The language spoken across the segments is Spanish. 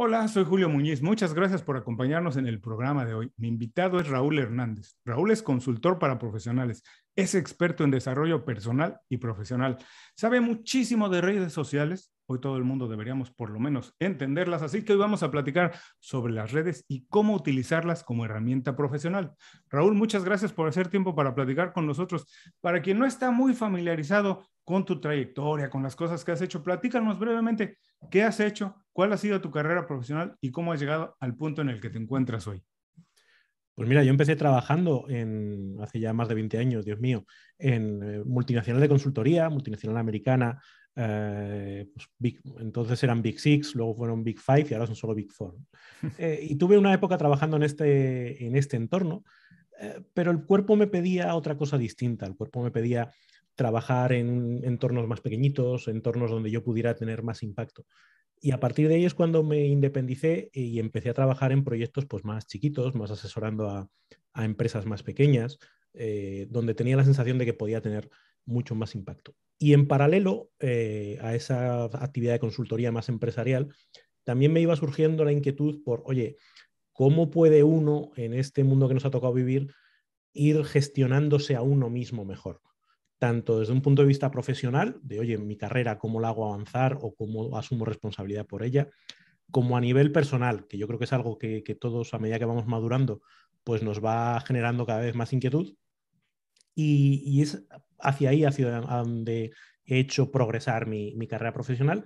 Hola, soy Julio Muñiz. Muchas gracias por acompañarnos en el programa de hoy. Mi invitado es Raúl Hernández. Raúl es consultor para profesionales. Es experto en desarrollo personal y profesional. Sabe muchísimo de redes sociales, Hoy todo el mundo deberíamos por lo menos entenderlas, así que hoy vamos a platicar sobre las redes y cómo utilizarlas como herramienta profesional. Raúl, muchas gracias por hacer tiempo para platicar con nosotros. Para quien no está muy familiarizado con tu trayectoria, con las cosas que has hecho, platícanos brevemente qué has hecho, cuál ha sido tu carrera profesional y cómo has llegado al punto en el que te encuentras hoy. Pues mira, yo empecé trabajando en, hace ya más de 20 años, Dios mío, en eh, multinacional de consultoría, multinacional americana, eh, pues, entonces eran Big Six, luego fueron Big Five y ahora son solo Big Four. Eh, y tuve una época trabajando en este, en este entorno, eh, pero el cuerpo me pedía otra cosa distinta. El cuerpo me pedía trabajar en entornos más pequeñitos, entornos donde yo pudiera tener más impacto. Y a partir de ahí es cuando me independicé y empecé a trabajar en proyectos pues, más chiquitos, más asesorando a empresas más pequeñas, donde tenía la sensación de que podía tener mucho más impacto. Y en paralelo eh, a esa actividad de consultoría más empresarial, también me iba surgiendo la inquietud por, oye, ¿cómo puede uno en este mundo que nos ha tocado vivir ir gestionándose a uno mismo mejor? Tanto desde un punto de vista profesional, de, oye, mi carrera, ¿cómo la hago avanzar o cómo asumo responsabilidad por ella? Como a nivel personal, que yo creo que es algo que todos a medida que vamos madurando, pues nos va generando cada vez más inquietud y, es hacia ahí, hacia donde he hecho progresar mi, mi carrera profesional,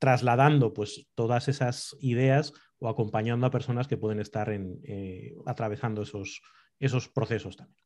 trasladando pues todas esas ideas o acompañando a personas que pueden estar en, eh, atravesando esos, esos procesos también.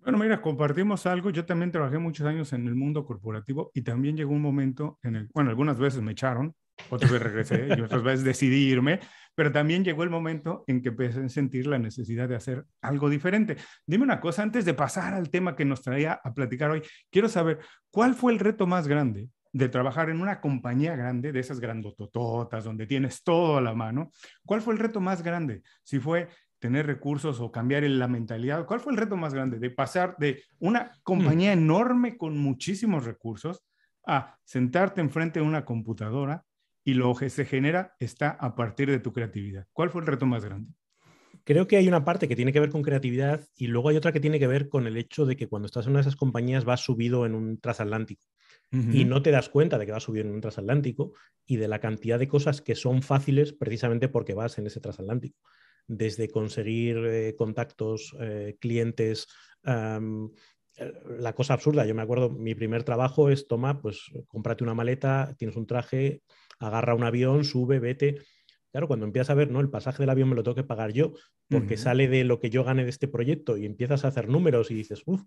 Bueno, mira, compartimos algo. Yo también trabajé muchos años en el mundo corporativo y también llegó un momento en el, bueno, algunas veces me echaron, otras veces regresé y otras veces decidí irme, pero también llegó el momento en que empecé a sentir la necesidad de hacer algo diferente. Dime una cosa, antes de pasar al tema que nos traía a platicar hoy, quiero saber, ¿cuál fue el reto más grande de trabajar en una compañía grande, de esas grandotototas, donde tienes todo a la mano, ¿cuál fue el reto más grande? Si fue tener recursos o cambiar la mentalidad, ¿cuál fue el reto más grande? De pasar de una mm. compañía enorme con muchísimos recursos a sentarte enfrente de una computadora y lo que se genera está a partir de tu creatividad. ¿Cuál fue el reto más grande? Creo que hay una parte que tiene que ver con creatividad y luego hay otra que tiene que ver con el hecho de que cuando estás en una de esas compañías vas subido en un transatlántico y no te das cuenta de que vas subido en un transatlántico y de la cantidad de cosas que son fáciles precisamente porque vas en ese transatlántico. Desde conseguir eh, contactos, eh, clientes, eh, la cosa absurda. Yo me acuerdo, mi primer trabajo es, toma, pues cómprate una maleta, tienes un traje, agarra un avión, sube, vete. Claro, cuando empiezas a ver, no, el pasaje del avión me lo tengo que pagar yo, porque sale de lo que yo gane de este proyecto y empiezas a hacer números y dices, uff,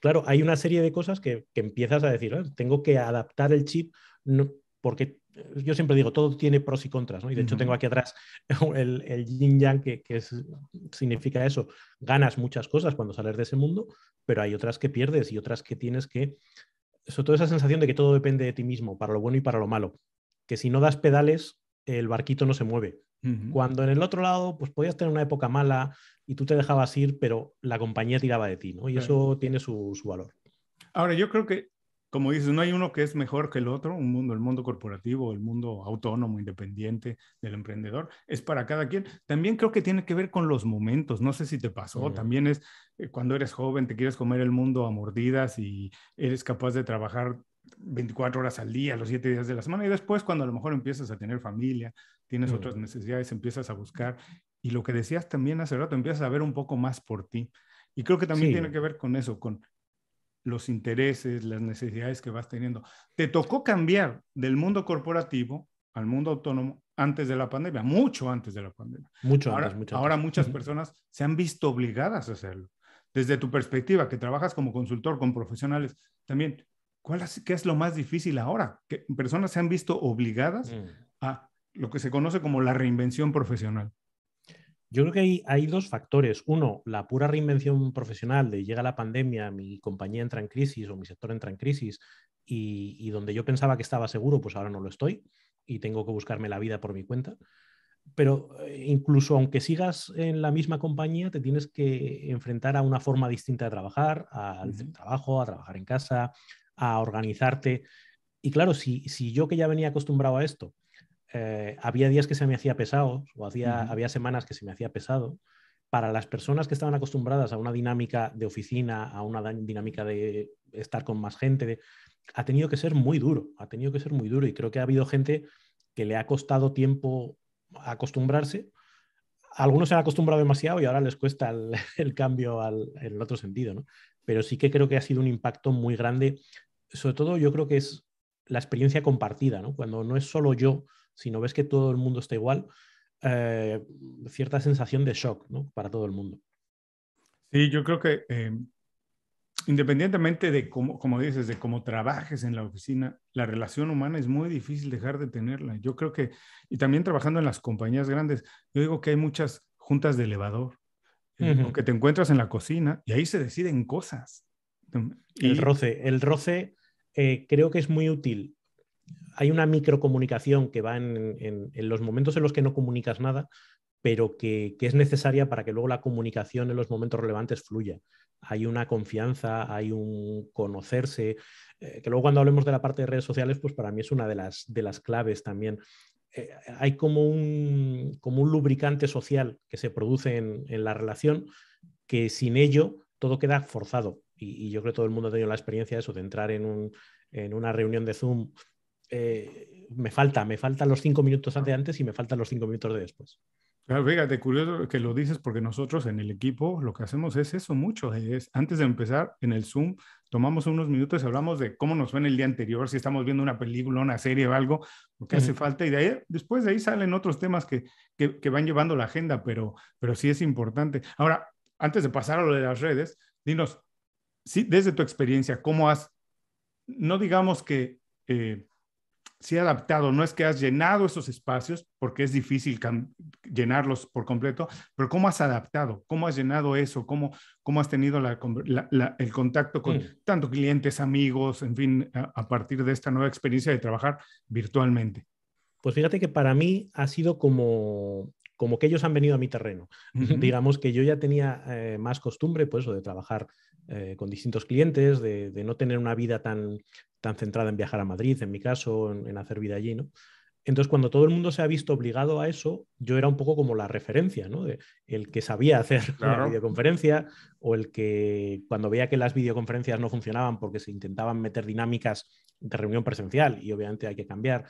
claro, hay una serie de cosas que, empiezas a decir, ah, tengo que adaptar el chip, no, porque eh, yo siempre digo, todo tiene pros y contras, ¿no? Y de hecho tengo aquí atrás el, yin yang, que, significa eso, ganas muchas cosas cuando sales de ese mundo, pero hay otras que pierdes y otras que tienes que... Sobre todo esa sensación de que todo depende de ti mismo, para lo bueno y para lo malo que si no das pedales, el barquito no se mueve. Cuando en el otro lado, pues podías tener una época mala y tú te dejabas ir, pero la compañía tiraba de ti, ¿no? Y eso tiene su, valor. Ahora, yo creo que, como dices, no hay uno que es mejor que el otro, un mundo, el mundo corporativo, el mundo autónomo, independiente del emprendedor, es para cada quien. También creo que tiene que ver con los momentos, no sé si te pasó, también es eh, cuando eres joven, te quieres comer el mundo a mordidas y eres capaz de trabajar 24 horas al día, los 7 días de la semana, y después cuando a lo mejor empiezas a tener familia, tienes otras necesidades, empiezas a buscar, y lo que decías también hace rato, empiezas a ver un poco más por ti. Y creo que también tiene que ver con eso, con los intereses, las necesidades que vas teniendo. Te tocó cambiar del mundo corporativo al mundo autónomo antes de la pandemia, mucho antes de la pandemia. Mucho ahora, antes, mucho Ahora muchas personas se han visto obligadas a hacerlo. Desde tu perspectiva, que trabajas como consultor con profesionales, también ¿cuál es, ¿qué es lo más difícil ahora? Que personas se han visto obligadas mm. a lo que se conoce como la reinvención profesional. Yo creo que hay, hay, dos factores. Uno, la pura reinvención profesional de llega la pandemia, mi compañía entra en crisis o mi sector entra en crisis y, donde yo pensaba que estaba seguro, pues ahora no lo estoy y tengo que buscarme la vida por mi cuenta. Pero eh, incluso aunque sigas en la misma compañía, te tienes que enfrentar a una forma distinta de trabajar, al trabajo, a trabajar en casa, a organizarte. Y claro, si, yo que ya venía acostumbrado a esto, eh, había días que se me hacía pesado o hacía, había semanas que se me hacía pesado, para las personas que estaban acostumbradas a una dinámica de oficina, a una dinámica de estar con más gente, ha tenido que ser muy duro, ha tenido que ser muy duro y creo que ha habido gente que le ha costado tiempo acostumbrarse. Algunos se han acostumbrado demasiado y ahora les cuesta el, cambio al, en el otro sentido. ¿no? pero sí que creo que ha sido un impacto muy grande. Sobre todo yo creo que es la experiencia compartida, ¿no? Cuando no es solo yo, sino ves que todo el mundo está igual, eh, cierta sensación de shock, ¿no? Para todo el mundo. Sí, yo creo que eh, independientemente de cómo, como dices, de cómo trabajes en la oficina, la relación humana es muy difícil dejar de tenerla. Yo creo que, y también trabajando en las compañías grandes, yo digo que hay muchas juntas de elevador que te encuentras en la cocina y ahí se deciden cosas. El roce, el roce eh, creo que es muy útil. Hay una microcomunicación que va en, los momentos en los que no comunicas nada, pero que, es necesaria para que luego la comunicación en los momentos relevantes fluya. Hay una confianza, hay un conocerse, eh, que luego cuando hablemos de la parte de redes sociales, pues para mí es una de las, de las claves también. Eh, hay como un, como un lubricante social que se produce en, la relación que sin ello todo queda forzado. Y, yo creo que todo el mundo ha tenido la experiencia de eso, de entrar en, un, una reunión de Zoom. Eh, me falta, me faltan los cinco minutos de antes y me faltan los cinco minutos de después. Ah, fíjate, curioso que lo dices porque nosotros en el equipo lo que hacemos es eso mucho, es antes de empezar en el Zoom tomamos unos minutos y hablamos de cómo nos fue en el día anterior, si estamos viendo una película, una serie o algo, lo hace falta y de ahí, después de ahí salen otros temas que, van llevando la agenda, pero, pero sí es importante. Ahora, antes de pasar a lo de las redes, dinos, desde tu experiencia, ¿cómo has, no digamos que... Eh, sí adaptado, no es que has llenado esos espacios, porque es difícil llenarlos por completo, pero cómo has adaptado, cómo has llenado eso, cómo, cómo has tenido el contacto con mm. tanto clientes, amigos, en fin, a, partir de esta nueva experiencia de trabajar virtualmente. Pues fíjate que para mí ha sido como como que ellos han venido a mi terreno. Digamos que yo ya tenía eh, más costumbre, pues, de trabajar eh, con distintos clientes, de, no tener una vida tan, tan centrada en viajar a Madrid, en mi caso, en, hacer vida allí, ¿no? Entonces, cuando todo el mundo se ha visto obligado a eso, yo era un poco como la referencia, ¿no? el que sabía hacer la videoconferencia o el que cuando veía que las videoconferencias no funcionaban porque se intentaban meter dinámicas de reunión presencial y obviamente hay que cambiar.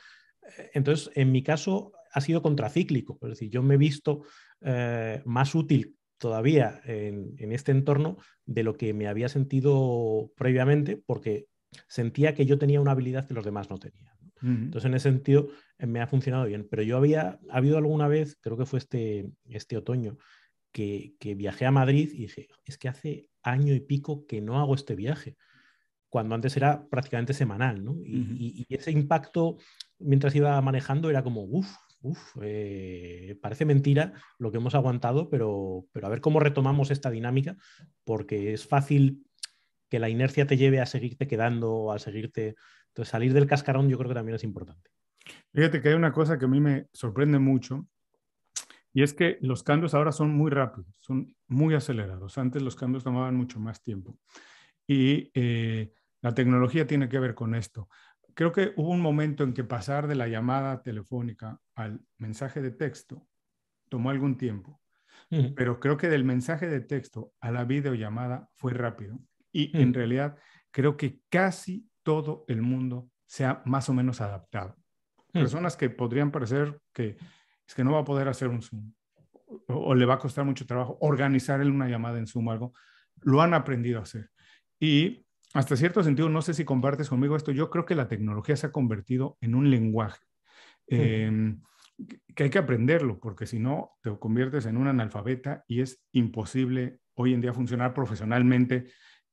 Eh, entonces, en mi caso, ha sido contracíclico. Es decir, yo me he visto eh, más útil todavía en, este entorno de lo que me había sentido previamente porque sentía que yo tenía una habilidad que los demás no tenían. Entonces, en ese sentido, eh, me ha funcionado bien. Pero yo había, ha habido alguna vez, creo que fue este, este otoño, que, viajé a Madrid y dije, es que hace año y pico que no hago este viaje, cuando antes era prácticamente semanal, Y, y ese impacto mientras iba manejando era como, uff, uf, eh, parece mentira lo que hemos aguantado, pero, a ver cómo retomamos esta dinámica, porque es fácil que la inercia te lleve a seguirte quedando, a seguirte... Entonces, salir del cascarón yo creo que también es importante. Fíjate que hay una cosa que a mí me sorprende mucho, y es que los cambios ahora son muy rápidos, son muy acelerados. Antes los cambios tomaban mucho más tiempo. Y eh, la tecnología tiene que ver con esto creo que hubo un momento en que pasar de la llamada telefónica al mensaje de texto tomó algún tiempo, pero creo que del mensaje de texto a la videollamada fue rápido. Y en realidad creo que casi todo el mundo se ha más o menos adaptado. Personas que podrían parecer que es que no va a poder hacer un Zoom o, le va a costar mucho trabajo organizar una llamada en Zoom o algo, lo han aprendido a hacer. Y hasta cierto sentido, no sé si compartes conmigo esto, yo creo que la tecnología se ha convertido en un lenguaje em, que hay que aprenderlo, porque si no, te conviertes en un analfabeta y es imposible hoy en día funcionar profesionalmente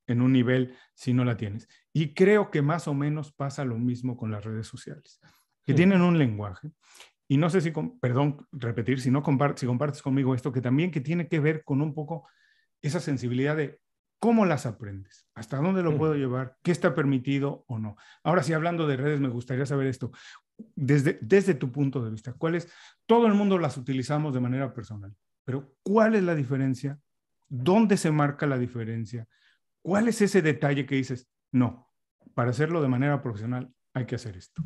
en un nivel si no la tienes. Y creo que más o menos pasa lo mismo con las redes sociales, que tienen un lenguaje. Y no sé si, perdón, repetir, si, no si compartes conmigo esto, que también que tiene que ver con un poco esa sensibilidad de ¿Cómo las aprendes? ¿Hasta dónde lo puedo llevar? ¿Qué está permitido o no? Ahora sí, hablando de redes, me gustaría saber esto. Desde, desde tu punto de vista, ¿cuál es? Todo el mundo las utilizamos de manera personal, pero ¿cuál es la diferencia? ¿Dónde se marca la diferencia? ¿Cuál es ese detalle que dices, no, para hacerlo de manera profesional hay que hacer esto?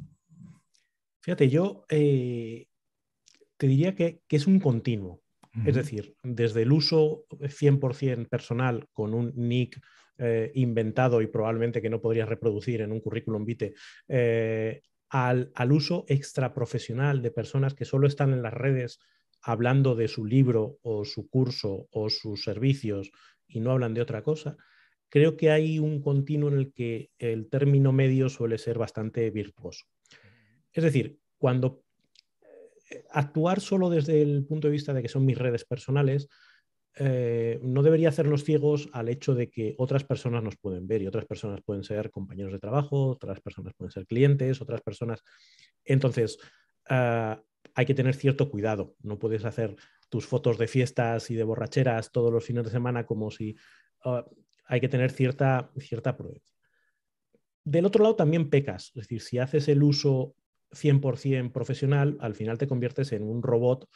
Fíjate, yo eh, te diría que, que es un continuo. Es decir, desde el uso 100% personal con un nick eh, inventado y probablemente que no podrías reproducir en un currículum vitae, eh, al, al, uso profesional de personas que solo están en las redes hablando de su libro o su curso o sus servicios y no hablan de otra cosa, creo que hay un continuo en el que el término medio suele ser bastante virtuoso. Es decir, cuando actuar solo desde el punto de vista de que son mis redes personales eh, no debería hacernos ciegos al hecho de que otras personas nos pueden ver y otras personas pueden ser compañeros de trabajo, otras personas pueden ser clientes, otras personas. Entonces, ah, hay que tener cierto cuidado. No puedes hacer tus fotos de fiestas y de borracheras todos los fines de semana como si... Ah, hay que tener cierta, cierta prudencia. Del otro lado también pecas, es decir, si haces el uso 100% profesional, al final te conviertes en un robot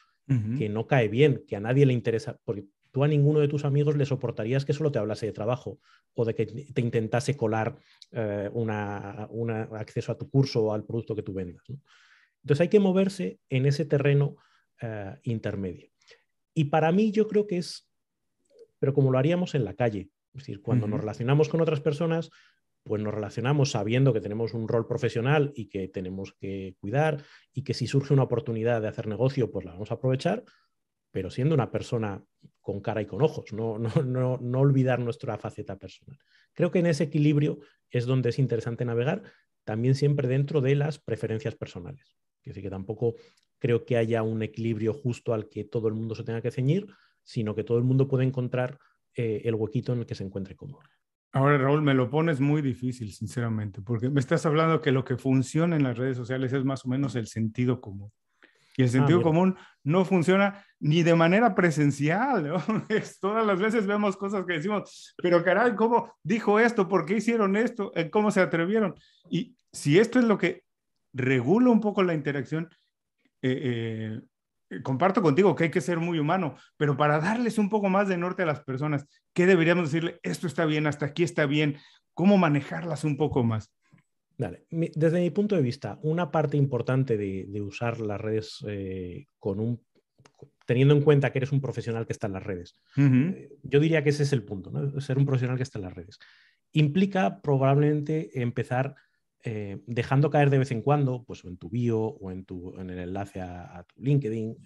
que no cae bien, que a nadie le interesa, porque tú a ninguno de tus amigos le soportarías que solo te hablase de trabajo o de que te intentase colar eh, un acceso a tu curso o al producto que tú vendas. Entonces hay que moverse en ese terreno eh, intermedio. Y para mí yo creo que es, pero como lo haríamos en la calle, es decir, cuando nos relacionamos con otras personas, pues nos relacionamos sabiendo que tenemos un rol profesional y que tenemos que cuidar y que si surge una oportunidad de hacer negocio, pues la vamos a aprovechar, pero siendo una persona con cara y con ojos, no, no, no, olvidar nuestra faceta personal. Creo que en ese equilibrio es donde es interesante navegar, también siempre dentro de las preferencias personales. Que decir, que tampoco creo que haya un equilibrio justo al que todo el mundo se tenga que ceñir, sino que todo el mundo puede encontrar eh, el huequito en el que se encuentre cómodo. Ahora, Raúl, me lo pones muy difícil, sinceramente, porque me estás hablando que lo que funciona en las redes sociales es más o menos el sentido común. Y el ah, sentido común no funciona ni de manera presencial. todas las veces vemos cosas que decimos, pero caray, ¿cómo dijo esto? ¿Por qué hicieron esto? Eh, ¿Cómo se atrevieron? Y si esto es lo que regula un poco la interacción, eh, eh, eh, comparto contigo que hay que ser muy humano, pero para darles un poco más de norte a las personas, ¿qué deberíamos decirle? Esto está bien, hasta aquí está bien, ¿cómo manejarlas un poco más? Dale. Desde mi punto de vista, una parte importante de, usar las redes eh, con un teniendo en cuenta que eres un profesional que está en las redes. Eh, yo diría que ese es el punto, ser un profesional que está en las redes. Implica probablemente empezar eh, dejando caer de vez en cuando, pues en tu bio o en, tu, el enlace a, tu LinkedIn,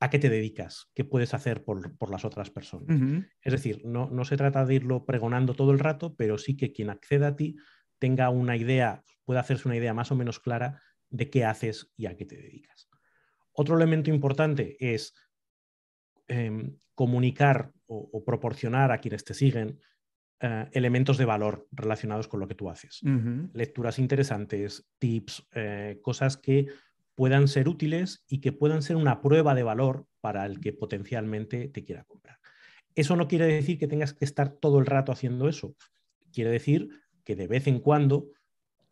a qué te dedicas, qué puedes hacer por, las otras personas. Es decir, no, se trata de irlo pregonando todo el rato, pero sí que quien acceda a ti tenga una idea, pueda hacerse una idea más o menos clara de qué haces y a qué te dedicas. Otro elemento importante es em, comunicar o, proporcionar a quienes te siguen eh, elementos de valor relacionados con lo que tú haces. Lecturas interesantes, tips, eh, cosas que puedan ser útiles y que puedan ser una prueba de valor para el que potencialmente te quiera comprar. Eso no quiere decir que tengas que estar todo el rato haciendo eso. Quiere decir que de vez en cuando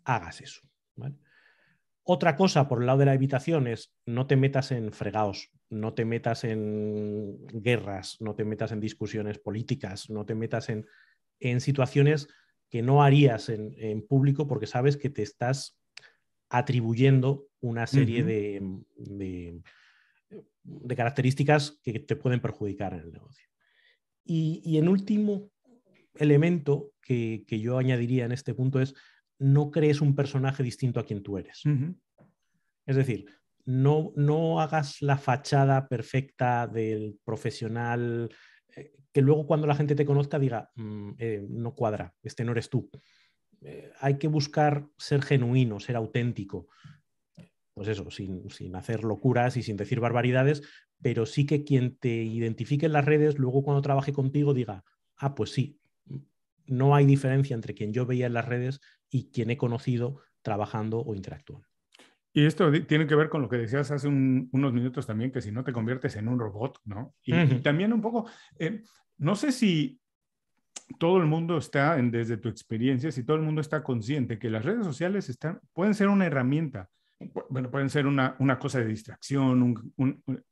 hagas eso. Otra cosa por el lado de la evitación es no te metas en fregados, no te metas en guerras, no te metas en discusiones políticas, no te metas en en situaciones que no harías en, público porque sabes que te estás atribuyendo una serie de, características que te pueden perjudicar en el negocio. Y, y último elemento que, yo añadiría en este punto es, no crees un personaje distinto a quien tú eres. Es decir, no, no hagas la fachada perfecta del profesional eh, que luego cuando la gente te conozca diga, mm, eh, no cuadra, este no eres tú. Eh, hay que buscar ser genuino, ser auténtico. Pues eso, sin, hacer locuras y sin decir barbaridades, pero sí que quien te identifique en las redes, luego cuando trabaje contigo diga, ah, pues sí, no hay diferencia entre quien yo veía en las redes y quien he conocido trabajando o interactuando. Y esto tiene que ver con lo que decías hace unos minutos también, que si no te conviertes en un robot, ¿no? Y, también un poco, eh, no sé si todo el mundo está, en, desde tu experiencia, si todo el mundo está consciente que las redes sociales están, pueden ser una herramienta, bueno, pueden ser una, cosa de distracción,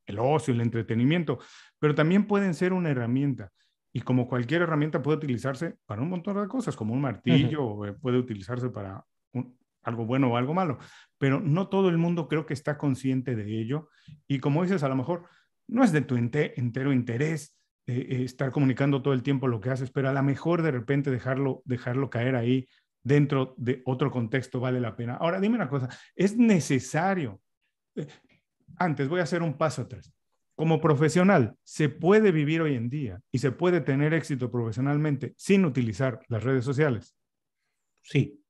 el ocio, el entretenimiento, pero también pueden ser una herramienta. Y como cualquier herramienta puede utilizarse para un montón de cosas, como un martillo, eh, puede utilizarse para algo bueno o algo malo, pero no todo el mundo creo que está consciente de ello. Y como dices, a lo mejor no es de tu entero interés eh, eh, estar comunicando todo el tiempo lo que haces, pero a lo mejor de repente dejarlo, dejarlo caer ahí dentro de otro contexto vale la pena. Ahora, dime una cosa, es necesario, eh, antes voy a hacer un paso atrás, como profesional, se puede vivir hoy en día y se puede tener éxito profesionalmente sin utilizar las redes sociales. Sí.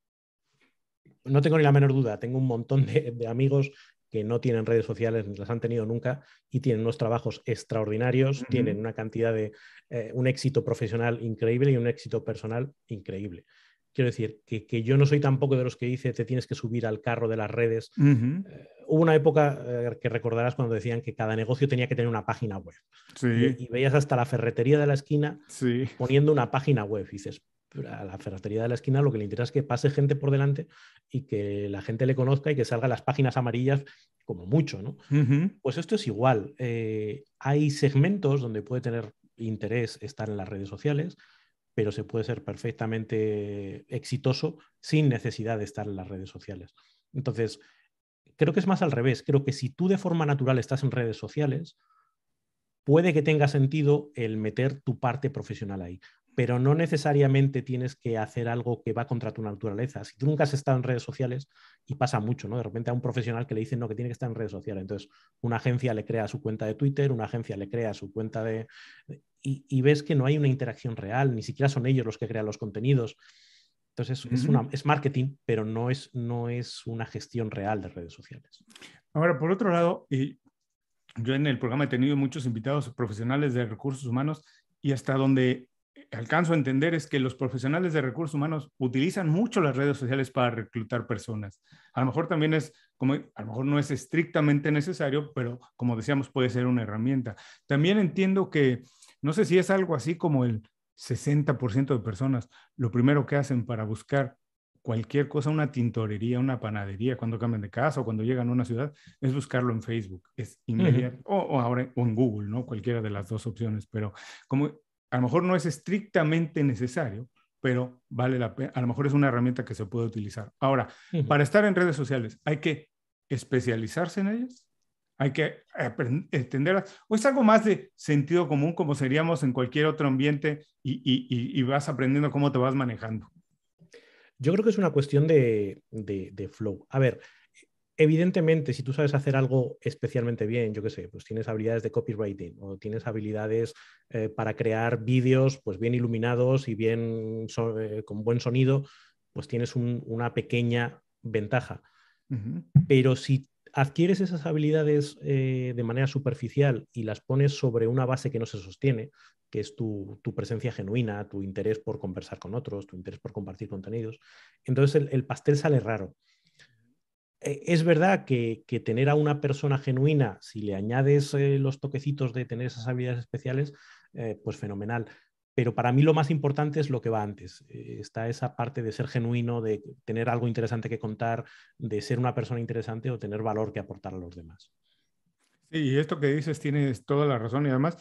No tengo ni la menor duda. Tengo un montón de amigos que no tienen redes sociales, ni las han tenido nunca, y tienen unos trabajos extraordinarios, tienen una cantidad de, eh, un éxito profesional increíble y un éxito personal increíble. Quiero decir, que, yo no soy tampoco de los que dice te tienes que subir al carro de las redes. Eh, hubo una época eh, que recordarás cuando decían que cada negocio tenía que tener una página web. Y, veías hasta la ferretería de la esquina poniendo una página web. Y dices, a la ferretería de la esquina lo que le interesa es que pase gente por delante y que la gente le conozca y que salga las páginas amarillas como mucho, ¿no? Pues esto es igual. Eh, hay segmentos donde puede tener interés estar en las redes sociales, pero se puede ser perfectamente exitoso sin necesidad de estar en las redes sociales. Entonces, creo que es más al revés. Creo que si tú de forma natural estás en redes sociales, puede que tenga sentido el meter tu parte profesional ahí pero no necesariamente tienes que hacer algo que va contra tu naturaleza. Si tú nunca has estado en redes sociales, y pasa mucho, ¿no? De repente a un profesional que le dicen, no, que tiene que estar en redes sociales. Entonces, una agencia le crea su cuenta de Twitter, una agencia le crea su cuenta de... Y, ves que no hay una interacción real, ni siquiera son ellos los que crean los contenidos. Entonces, es, una, es marketing, pero no es, no es una gestión real de redes sociales. Ahora, por otro lado, y yo en el programa he tenido muchos invitados profesionales de recursos humanos y hasta donde alcanzo a entender es que los profesionales de recursos humanos utilizan mucho las redes sociales para reclutar personas. A lo mejor también es, como, a lo mejor no es estrictamente necesario, pero como decíamos, puede ser una herramienta. También entiendo que, no sé si es algo así como el 60% de personas, lo primero que hacen para buscar cualquier cosa, una tintorería, una panadería, cuando cambian de casa o cuando llegan a una ciudad, es buscarlo en Facebook, es inmediato, o, o en Google, ¿no? Cualquiera de las dos opciones, pero como a lo mejor no es estrictamente necesario, pero vale la pena, a lo mejor es una herramienta que se puede utilizar. Ahora, para estar en redes sociales, hay que especializarse en ellas, hay que entenderlas, o es algo más de sentido común como seríamos en cualquier otro ambiente y, vas aprendiendo cómo te vas manejando. Yo creo que es una cuestión de, de, de flow. A ver, Evidentemente, si tú sabes hacer algo especialmente bien, yo qué sé, pues tienes habilidades de copywriting o tienes habilidades eh, para crear vídeos pues bien iluminados y bien eh, con buen sonido, pues tienes una pequeña ventaja. Pero si adquieres esas habilidades eh, de manera superficial y las pones sobre una base que no se sostiene, que es tu, presencia genuina, tu interés por conversar con otros, tu interés por compartir contenidos, entonces el pastel sale raro. Eh, es verdad que, tener a una persona genuina, si le añades eh, los toquecitos de tener esas habilidades especiales, eh, pues fenomenal. Pero para mí lo más importante es lo que va antes. está esa parte de ser genuino, de tener algo interesante que contar, de ser una persona interesante o tener valor que aportar a los demás. Sí, y esto que dices tienes toda la razón y además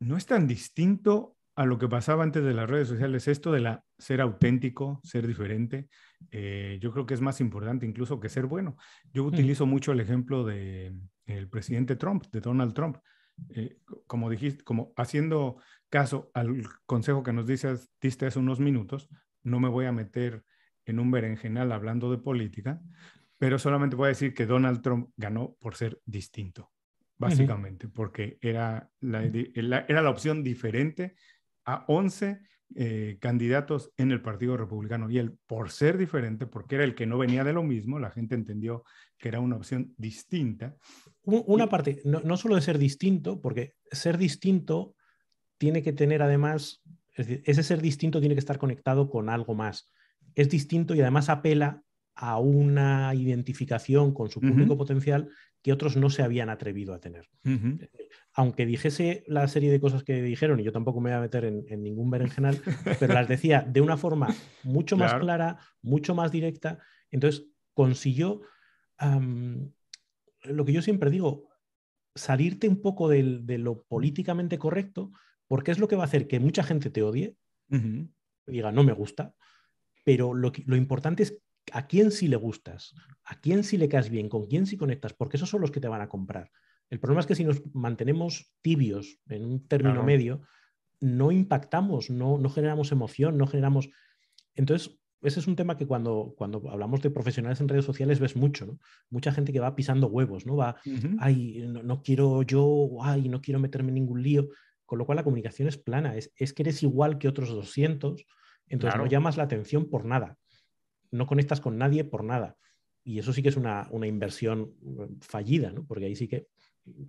no es tan distinto a lo que pasaba antes de las redes sociales, esto de la ser auténtico, ser diferente, eh, yo creo que es más importante incluso que ser bueno. Yo mm. utilizo mucho el ejemplo de el presidente Trump, de Donald Trump, eh, como dijiste, como haciendo caso al consejo que nos diste hace unos minutos, no me voy a meter en un berenjenal hablando de política, pero solamente voy a decir que Donald Trump ganó por ser distinto, básicamente, porque era mm. era la opción diferente a 11 eh, candidatos en el Partido Republicano y él, por ser diferente, porque era el que no venía de lo mismo, la gente entendió que era una opción distinta. Una parte, no, solo de ser distinto, porque ser distinto tiene que tener además, ese ser distinto tiene que estar conectado con algo más. Es distinto y además apela a una identificación con su público potencial que otros no se habían atrevido a tener aunque dijese la serie de cosas que dijeron, y yo tampoco me voy a meter en, en ningún berenjenal, pero las decía de una forma mucho más clara, mucho más directa. Entonces consiguió lo que yo siempre digo, salirte un poco de, lo políticamente correcto, porque es lo que va a hacer que mucha gente te odie, diga, no me gusta, pero lo, lo importante es a quién sí le gustas, a quién sí le caes bien, con quién sí conectas, porque esos son los que te van a comprar. El problema es que si nos mantenemos tibios en un término medio, no impactamos, no, generamos emoción, no generamos... Entonces, ese es un tema que cuando, cuando hablamos de profesionales en redes sociales ves mucho, ¿no? Mucha gente que va pisando huevos, ¿no? Va, ay, no, quiero yo, ay, no quiero meterme en ningún lío. Con lo cual la comunicación es plana, es, que eres igual que otros 200, entonces no llamas la atención por nada, no conectas con nadie por nada. Y eso sí que es una, una inversión fallida, ¿no? Porque ahí sí que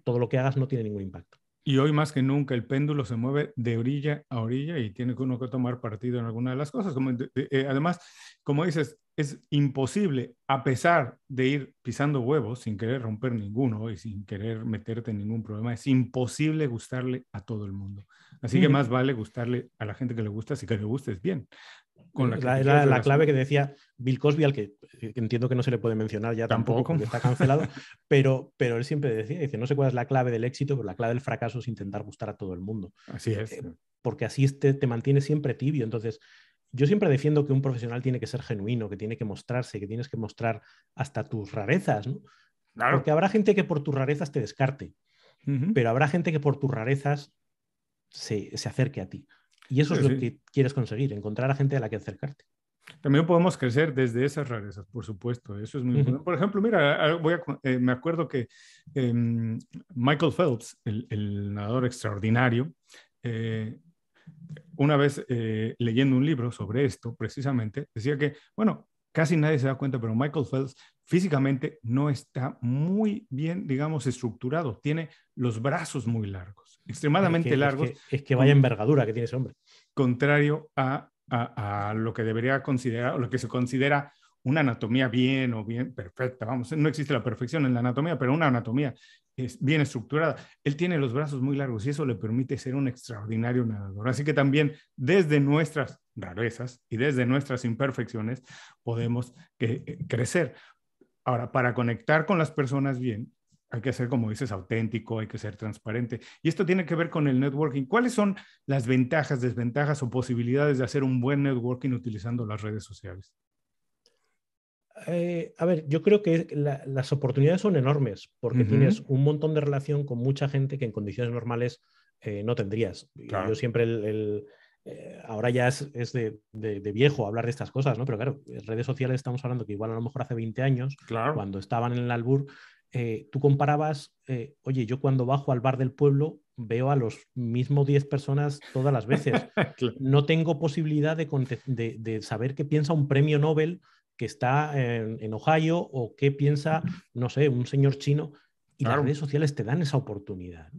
todo lo que hagas no tiene ningún impacto. Y hoy más que nunca el péndulo se mueve de orilla a orilla y tiene que uno que tomar partido en alguna de las cosas. Eh, además, como dices, es imposible, a pesar de ir pisando huevos sin querer romper ninguno y sin querer meterte en ningún problema, es imposible gustarle a todo el mundo. Así que más vale gustarle a la gente que le gusta, si que le gustes bien. Con la, clave que decía Bill Cosby, al eh, que, entiendo que no se le puede mencionar ya tampoco, que está cancelado, pero, pero él siempre decía, dice, no sé cuál es la clave del éxito, pero la clave del fracaso es intentar gustar a todo el mundo. Así es. Eh, porque así te, mantiene siempre tibio. Entonces, yo siempre defiendo que un profesional tiene que ser genuino, que tiene que mostrarse, que tienes que mostrar hasta tus rarezas, Porque habrá gente que por tus rarezas te descarte, pero habrá gente que por tus rarezas se acerque a ti. Y eso es lo que quieres conseguir, encontrar a gente a la que acercarte. También podemos crecer desde esas rarezas, por supuesto. Eso es muy Por ejemplo, mira, eh, me acuerdo que em, Michael Phelps, el, nadador extraordinario, eh, una vez eh, leyendo un libro sobre esto, precisamente, decía que, bueno, casi nadie se da cuenta, pero Michael Phelps físicamente no está muy bien, digamos, estructurado. Tiene los brazos muy largos extremadamente largos. Es que, vaya envergadura que tiene ese hombre. Contrario a, lo que debería considerar, lo que se considera una anatomía bien o bien perfecta, vamos, no existe la perfección en la anatomía, pero una anatomía es bien estructurada. Él tiene los brazos muy largos y eso le permite ser un extraordinario nadador. Así que también desde nuestras rarezas y desde nuestras imperfecciones podemos eh, eh, crecer. Ahora, para conectar con las personas bien, hay que ser, como dices, auténtico, hay que ser transparente. Y esto tiene que ver con el networking. ¿Cuáles son las ventajas, desventajas o posibilidades de hacer un buen networking utilizando las redes sociales? Eh, a ver, yo creo que las oportunidades son enormes porque tienes un montón de relación con mucha gente que en condiciones normales eh, no tendrías. Yo siempre el, eh, ahora ya es, de, viejo hablar de estas cosas, ¿no? Pero claro, redes sociales estamos hablando que igual a lo mejor hace 20 años, cuando estaban en el albur, eh, tú comparabas, eh, oye, yo cuando bajo al bar del pueblo veo a los mismos 10 personas todas las veces. No tengo posibilidad de, saber qué piensa un premio Nobel que está en, Ohio o qué piensa, no sé, un señor chino. Y las redes sociales te dan esa oportunidad.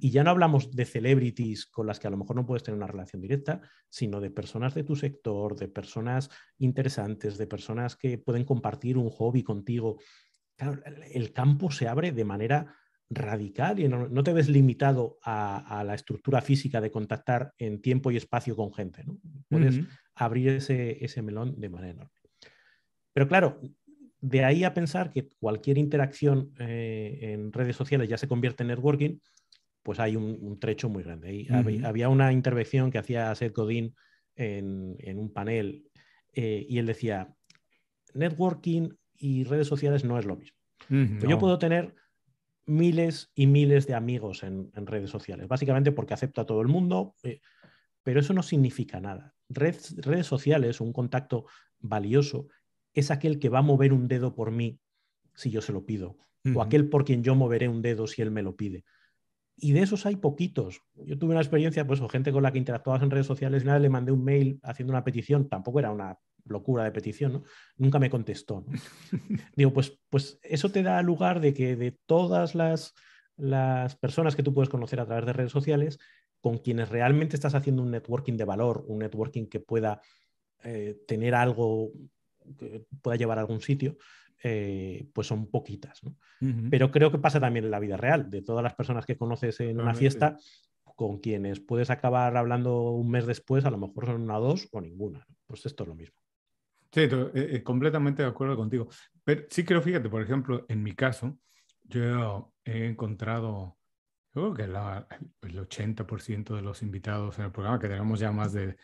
Y ya no hablamos de celebrities con las que a lo mejor no puedes tener una relación directa, sino de personas de tu sector, de personas interesantes, de personas que pueden compartir un hobby contigo claro, el campo se abre de manera radical y no, te ves limitado a, la estructura física de contactar en tiempo y espacio con gente. Puedes abrir ese, melón de manera enorme. Pero claro, de ahí a pensar que cualquier interacción eh, en redes sociales ya se convierte en networking, pues hay un, trecho muy grande. había, una intervención que hacía Seth Godin en, un panel eh, y él decía, networking y redes sociales no es lo mismo. Yo puedo tener miles y miles de amigos en, redes sociales, básicamente porque acepto a todo el mundo, eh, pero eso no significa nada. redes sociales, un contacto valioso, es aquel que va a mover un dedo por mí si yo se lo pido, o aquel por quien yo moveré un dedo si él me lo pide. Y de esos hay poquitos. Yo tuve una experiencia, pues, o gente con la que interactuabas en redes sociales, y le mandé un mail haciendo una petición, tampoco era una locura de petición, ¿no? nunca me contestó. Digo, pues, pues eso te da lugar de que de todas las, personas que tú puedes conocer a través de redes sociales, con quienes realmente estás haciendo un networking de valor, un networking que pueda eh, tener algo, que pueda llevar a algún sitio, eh, pues son poquitas. ¿no? Pero creo que pasa también en la vida real, de todas las personas que conoces en una fiesta, con quienes puedes acabar hablando un mes después, a lo mejor son una dos o ninguna. Pues esto es lo mismo. Sí, eh, eh, completamente de acuerdo contigo. Pero sí creo, fíjate, por ejemplo, en mi caso, yo he encontrado, yo creo que el 80% de los invitados en el programa, que tenemos ya más de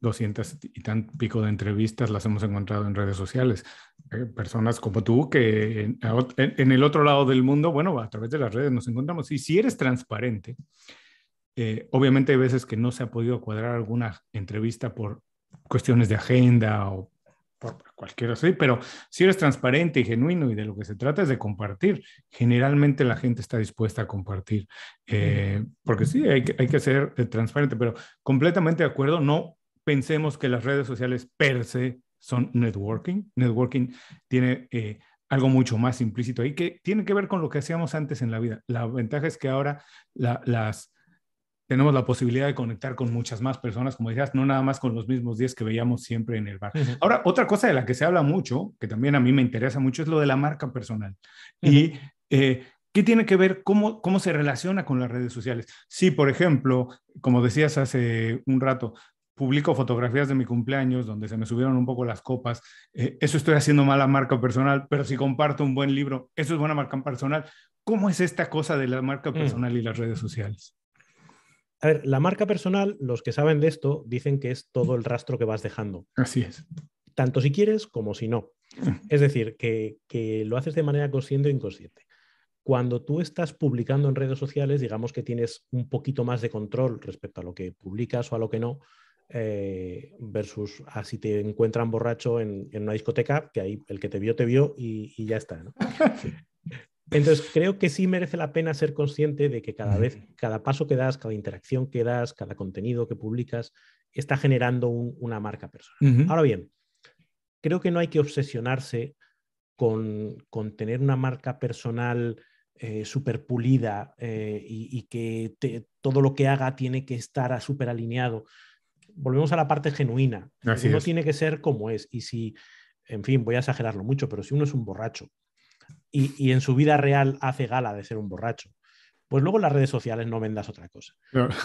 200 y tan pico de entrevistas, las hemos encontrado en redes sociales. Eh, personas como tú, que en, el otro lado del mundo, bueno, a través de las redes nos encontramos. Y si eres transparente, obviamente hay veces que no se ha podido cuadrar alguna entrevista por cuestiones de agenda o por cualquier así, pero si eres transparente y genuino y de lo que se trata es de compartir, generalmente la gente está dispuesta a compartir, eh, porque sí, hay que, hay que ser eh, transparente, pero completamente de acuerdo, no pensemos que las redes sociales per se son networking. Networking tiene eh, algo mucho más implícito ahí que tiene que ver con lo que hacíamos antes en la vida. La ventaja es que ahora las tenemos la posibilidad de conectar con muchas más personas, como decías, no nada más con los mismos 10 que veíamos siempre en el bar. Ahora, otra cosa de la que se habla mucho, que también a mí me interesa mucho, es lo de la marca personal. Y eh, ¿Qué tiene que ver cómo, se relaciona con las redes sociales? Si, por ejemplo, como decías hace un rato, publico fotografías de mi cumpleaños donde se me subieron un poco las copas, eh, eso estoy haciendo mala marca personal, pero si comparto un buen libro, eso es buena marca personal. ¿Cómo es esta cosa de la marca mm. personal y las redes sociales? A ver, la marca personal, los que saben de esto, dicen que es todo el rastro que vas dejando. Así es. Tanto si quieres como si no. Mm. Es decir, que, lo haces de manera consciente o inconsciente. Cuando tú estás publicando en redes sociales, digamos que tienes un poquito más de control respecto a lo que publicas o a lo que no, eh, versus a ah, si te encuentran borracho en, una discoteca, que ahí el que te vio, te vio y, ya está. Entonces, creo que sí merece la pena ser consciente de que cada vez, cada paso que das, cada interacción que das, cada contenido que publicas, está generando una marca personal. Ahora bien, creo que no hay que obsesionarse con, tener una marca personal eh, súper pulida eh, y, que todo lo que haga tiene que estar súper alineado. Volvemos a la parte genuina. No uno tiene que ser como es. Y si, en fin, voy a exagerarlo mucho, pero si uno es un borracho y, en su vida real hace gala de ser un borracho, pues luego en las redes sociales no vendas otra cosa.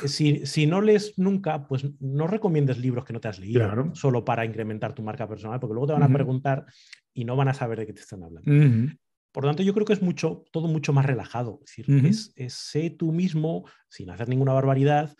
Si, no lees nunca, pues no recomiendes libros que no te has leído solo para incrementar tu marca personal, porque luego te van a preguntar y no van a saber de qué te están hablando. Por lo tanto, yo creo que es mucho, todo mucho más relajado. Es decir, es, sé tú mismo sin hacer ninguna barbaridad,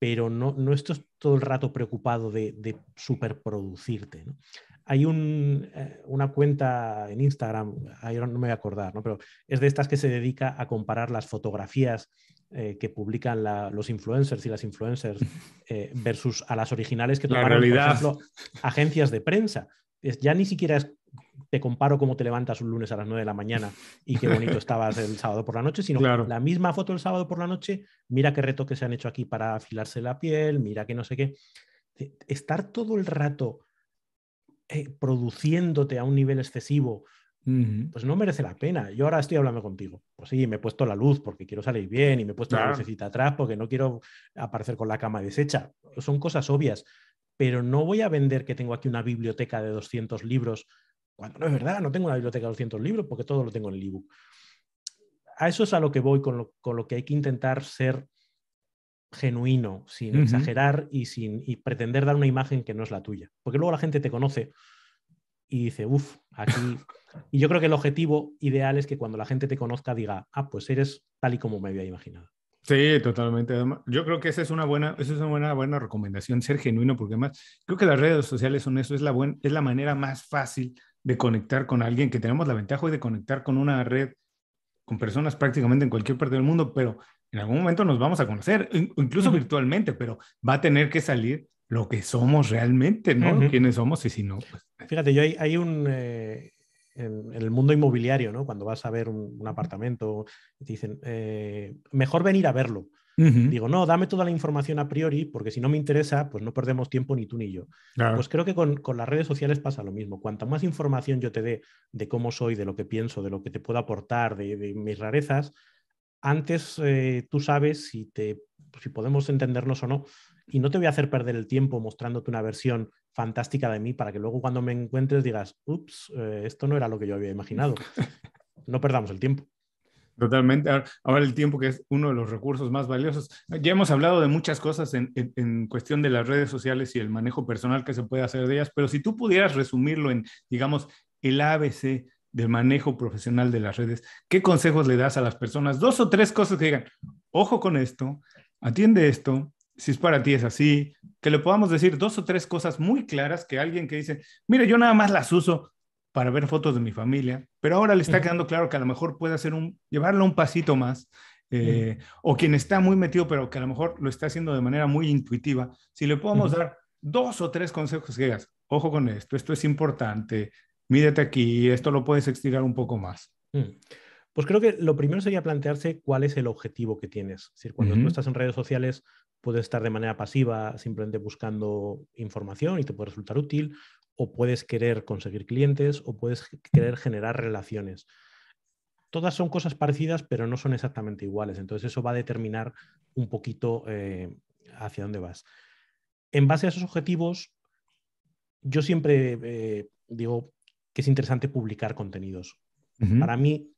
pero no, no estás todo el rato preocupado de, de superproducirte. ¿no? hay eh, una cuenta en Instagram, no me voy a acordar, ¿no? pero es de estas que se dedica a comparar las fotografías eh, que publican los influencers y las influencers eh, versus a las originales que toman por ejemplo, agencias de prensa. ya ni siquiera es, te comparo cómo te levantas un lunes a las 9 de la mañana y qué bonito estabas el sábado por la noche, sino la misma foto el sábado por la noche, mira qué reto que se han hecho aquí para afilarse la piel, mira que no sé qué. Estar todo el rato eh, produciéndote a un nivel excesivo, pues no merece la pena. Yo ahora estoy hablando contigo. Pues sí, me he puesto la luz porque quiero salir bien y me he puesto la lucecita atrás porque no quiero aparecer con la cama deshecha. Son cosas obvias, pero no voy a vender que tengo aquí una biblioteca de 200 libros cuando no es verdad, no tengo una biblioteca de 200 libros porque todo lo tengo en el ebook. A eso es a lo que voy, con lo que hay que intentar ser genuino, sin exagerar y sin y pretender dar una imagen que no es la tuya. Porque luego la gente te conoce y dice, uff, aquí. y yo creo que el objetivo ideal es que cuando la gente te conozca diga, ah, pues eres tal y como me había imaginado. Sí, totalmente. Yo creo que esa es una buena, esa es una buena, buena recomendación, ser genuino, porque además creo que las redes sociales son eso, es la, buen, es la manera más fácil de conectar con alguien, que tenemos la ventaja hoy de conectar con una red, con personas prácticamente en cualquier parte del mundo, pero en algún momento nos vamos a conocer, incluso virtualmente, pero va a tener que salir lo que somos realmente, ¿no? Quiénes somos y si no. Pues, eh. Fíjate, yo hay, un. Eh, en, el mundo inmobiliario, ¿no? Cuando vas a ver un, apartamento, te dicen, eh, mejor venir a verlo. Digo, no, dame toda la información a priori, porque si no me interesa, pues no perdemos tiempo ni tú ni yo. Pues creo que con, las redes sociales pasa lo mismo. Cuanta más información yo te dé de cómo soy, de lo que pienso, de lo que te puedo aportar, de mis rarezas, antes eh, tú sabes si, podemos entendernos o no. Y no te voy a hacer perder el tiempo mostrándote una versión fantástica de mí para que luego cuando me encuentres digas, ups, eh, esto no era lo que yo había imaginado. No perdamos el tiempo. Totalmente. Ahora el tiempo que es uno de los recursos más valiosos. Ya hemos hablado de muchas cosas en, cuestión de las redes sociales y el manejo personal que se puede hacer de ellas, pero si tú pudieras resumirlo en, digamos, el ABC del manejo profesional de las redes, ¿qué consejos le das a las personas? Dos o tres cosas que digan, ojo con esto, atiende esto, si es para ti es así, que le podamos decir dos o tres cosas muy claras que alguien que dice, mire, yo nada más las uso para ver fotos de mi familia, pero ahora le está quedando claro que a lo mejor puede hacer un, llevarlo un pasito más, eh, o quien está muy metido, pero que a lo mejor lo está haciendo de manera muy intuitiva, si le podemos dar dos o tres consejos que digas, ojo con esto, esto es importante, mídete aquí, esto lo puedes estirar un poco más. Mm. Pues creo que lo primero sería plantearse cuál es el objetivo que tienes. Es decir, cuando tú estás en redes sociales, puedes estar de manera pasiva simplemente buscando información y te puede resultar útil, o puedes querer conseguir clientes, o puedes querer generar relaciones. Todas son cosas parecidas, pero no son exactamente iguales. Entonces eso va a determinar un poquito eh, hacia dónde vas. En base a esos objetivos, yo siempre eh, digo, que es interesante publicar contenidos. Para mí,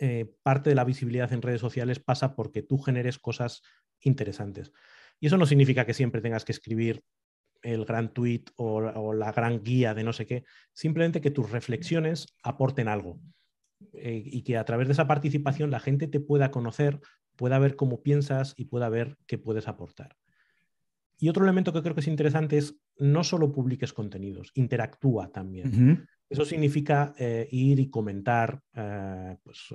eh, parte de la visibilidad en redes sociales pasa porque tú generes cosas interesantes. Y eso no significa que siempre tengas que escribir el gran tweet o, la gran guía de no sé qué, simplemente que tus reflexiones aporten algo eh, y que a través de esa participación la gente te pueda conocer, pueda ver cómo piensas y pueda ver qué puedes aportar. Y otro elemento que creo que es interesante es no solo publiques contenidos, interactúa también. Eso significa eh, ir y comentar eh, pues,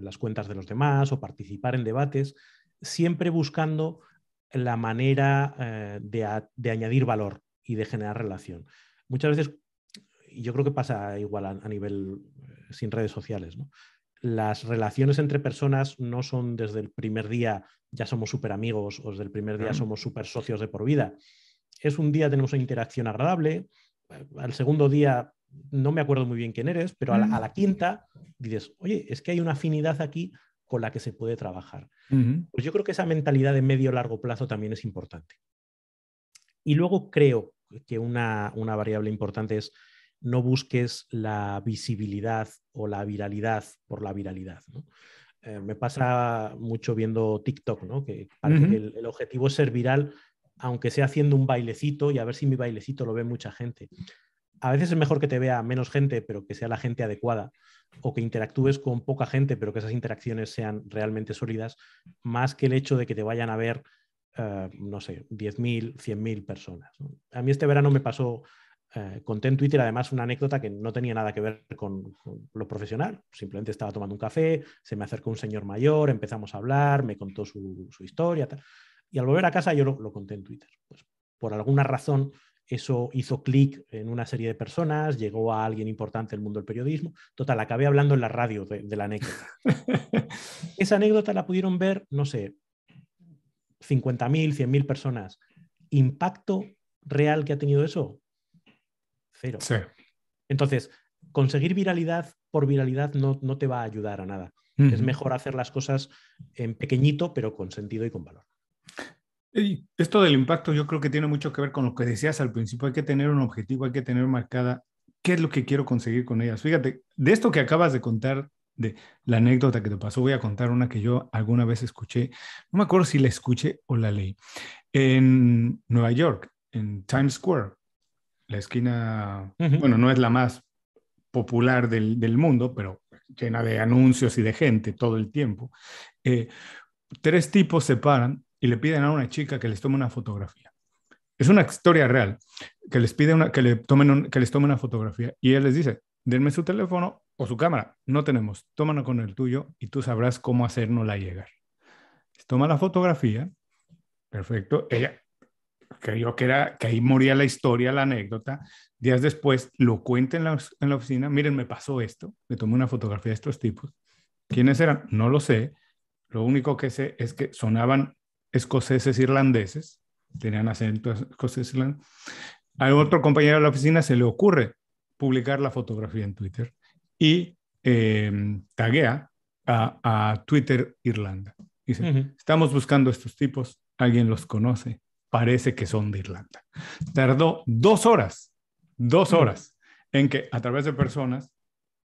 las cuentas de los demás o participar en debates, siempre buscando la manera eh, de, añadir valor y de generar relación. Muchas veces, y yo creo que pasa igual a, nivel sin redes sociales, las relaciones entre personas no son desde el primer día ya somos súper amigos o desde el primer día mm. somos súper socios de por vida. Es un día tenemos una interacción agradable, al segundo día no me acuerdo muy bien quién eres, pero a la, quinta dices, oye, es que hay una afinidad aquí con la que se puede trabajar. Pues yo creo que esa mentalidad de medio-largo plazo también es importante. Y luego creo que una, variable importante es no busques la visibilidad o la viralidad por la viralidad. Eh, me pasa mucho viendo TikTok, ¿no? que el, objetivo es ser viral, aunque sea haciendo un bailecito y a ver si mi bailecito lo ve mucha gente. A veces es mejor que te vea menos gente, pero que sea la gente adecuada, o que interactúes con poca gente, pero que esas interacciones sean realmente sólidas, más que el hecho de que te vayan a ver, eh, no sé, 10.000, 100.000 personas. A mí este verano me pasó, con eh, conté Twitter además una anécdota que no tenía nada que ver con, lo profesional, simplemente estaba tomando un café, se me acercó un señor mayor, empezamos a hablar, me contó su, historia. Tal y al volver a casa yo lo, conté en Twitter. Pues, por alguna razón eso hizo clic en una serie de personas, llegó a alguien importante del mundo del periodismo. Total, acabé hablando en la radio de, la anécdota. Esa anécdota la pudieron ver, no sé, 50.000, 100.000 personas. ¿Impacto real que ha tenido eso? Cero. Entonces, conseguir viralidad por viralidad no, te va a ayudar a nada. Es mejor hacer las cosas en pequeñito, pero con sentido y con valor esto del impacto yo creo que tiene mucho que ver con lo que decías al principio, hay que tener un objetivo, hay que tener marcada qué es lo que quiero conseguir con ellas. Fíjate, de esto que acabas de contar, de la anécdota que te pasó, voy a contar una que yo alguna vez escuché, no me acuerdo si la escuché o la leí, en Nueva York, en Times Square, la esquina, bueno, no es la más popular del, del, mundo, pero llena de anuncios y de gente todo el tiempo. Eh, tres tipos se paran y le piden a una chica que les tome una fotografía. Es una historia real, que les pide una, que, le tomen que les tome una fotografía y él les dice, denme su teléfono o su cámara, no tenemos, tómalo con el tuyo y tú sabrás cómo hacernosla llegar. Toma la fotografía, perfecto, ella creyó que, era, que ahí moría la historia, la anécdota. Días después lo cuenta en la, en la oficina, miren, me pasó esto, le tomé una fotografía de estos tipos. ¿Quiénes eran? No lo sé. Lo único que sé es que sonaban escoceses irlandeses, tenían acento escocés irlandés. A otro compañero de la oficina se le ocurre publicar la fotografía en Twitter y eh, taguea a, Twitter Irlanda. Dice, estamos buscando estos tipos, alguien los conoce, parece que son de Irlanda. Tardó dos horas, dos horas, en que a través de personas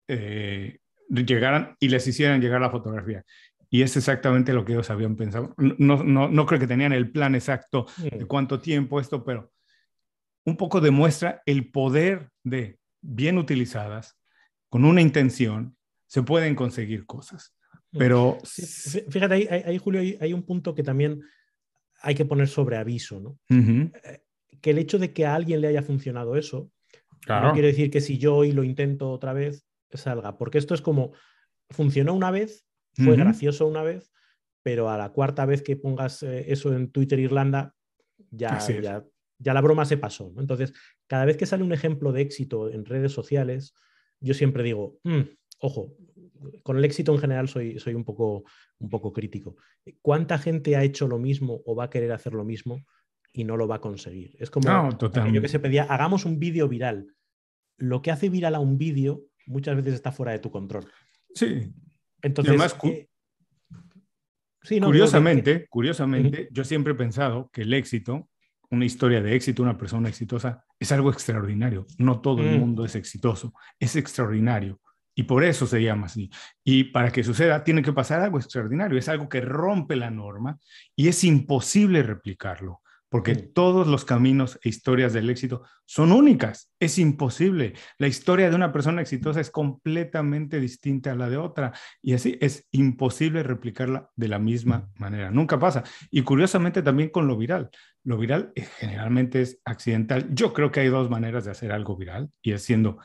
eh, llegaran y les hicieran llegar la fotografía. Y es exactamente lo que ellos habían pensado. No, creo que tenían el plan exacto de mm. cuánto tiempo esto, pero un poco demuestra el poder de, bien utilizadas, con una intención, se pueden conseguir cosas. Mm. Pero... Fíjate, ahí, Julio, hay, un punto que también hay que poner sobre aviso, ¿no? Eh, que el hecho de que a alguien le haya funcionado eso, no quiere decir que si yo hoy lo intento otra vez, salga, porque esto es como, funcionó una vez, fue gracioso una vez, pero a la cuarta vez que pongas eh, eso en Twitter Irlanda, ya, ya, la broma se pasó. Entonces, cada vez que sale un ejemplo de éxito en redes sociales, yo siempre digo, mm, ojo, con el éxito en general soy, soy un, poco, un poco crítico. ¿Cuánta gente ha hecho lo mismo o va a querer hacer lo mismo y no lo va a conseguir? Es como yo que se pedía, hagamos un vídeo viral. Lo que hace viral a un vídeo muchas veces está fuera de tu control. Sí, entonces, eh, curiosamente, curiosamente, yo siempre he pensado que el éxito, una historia de éxito, una persona exitosa, es algo extraordinario. No todo el mm. mundo es exitoso, es extraordinario. Y por eso se llama así. Y para que suceda, tiene que pasar algo extraordinario. Es algo que rompe la norma y es imposible replicarlo porque todos los caminos e historias del éxito son únicas, es imposible. La historia de una persona exitosa es completamente distinta a la de otra y así es imposible replicarla de la misma manera, nunca pasa. Y curiosamente también con lo viral, lo viral eh, generalmente es accidental. Yo creo que hay dos maneras de hacer algo viral y es siendo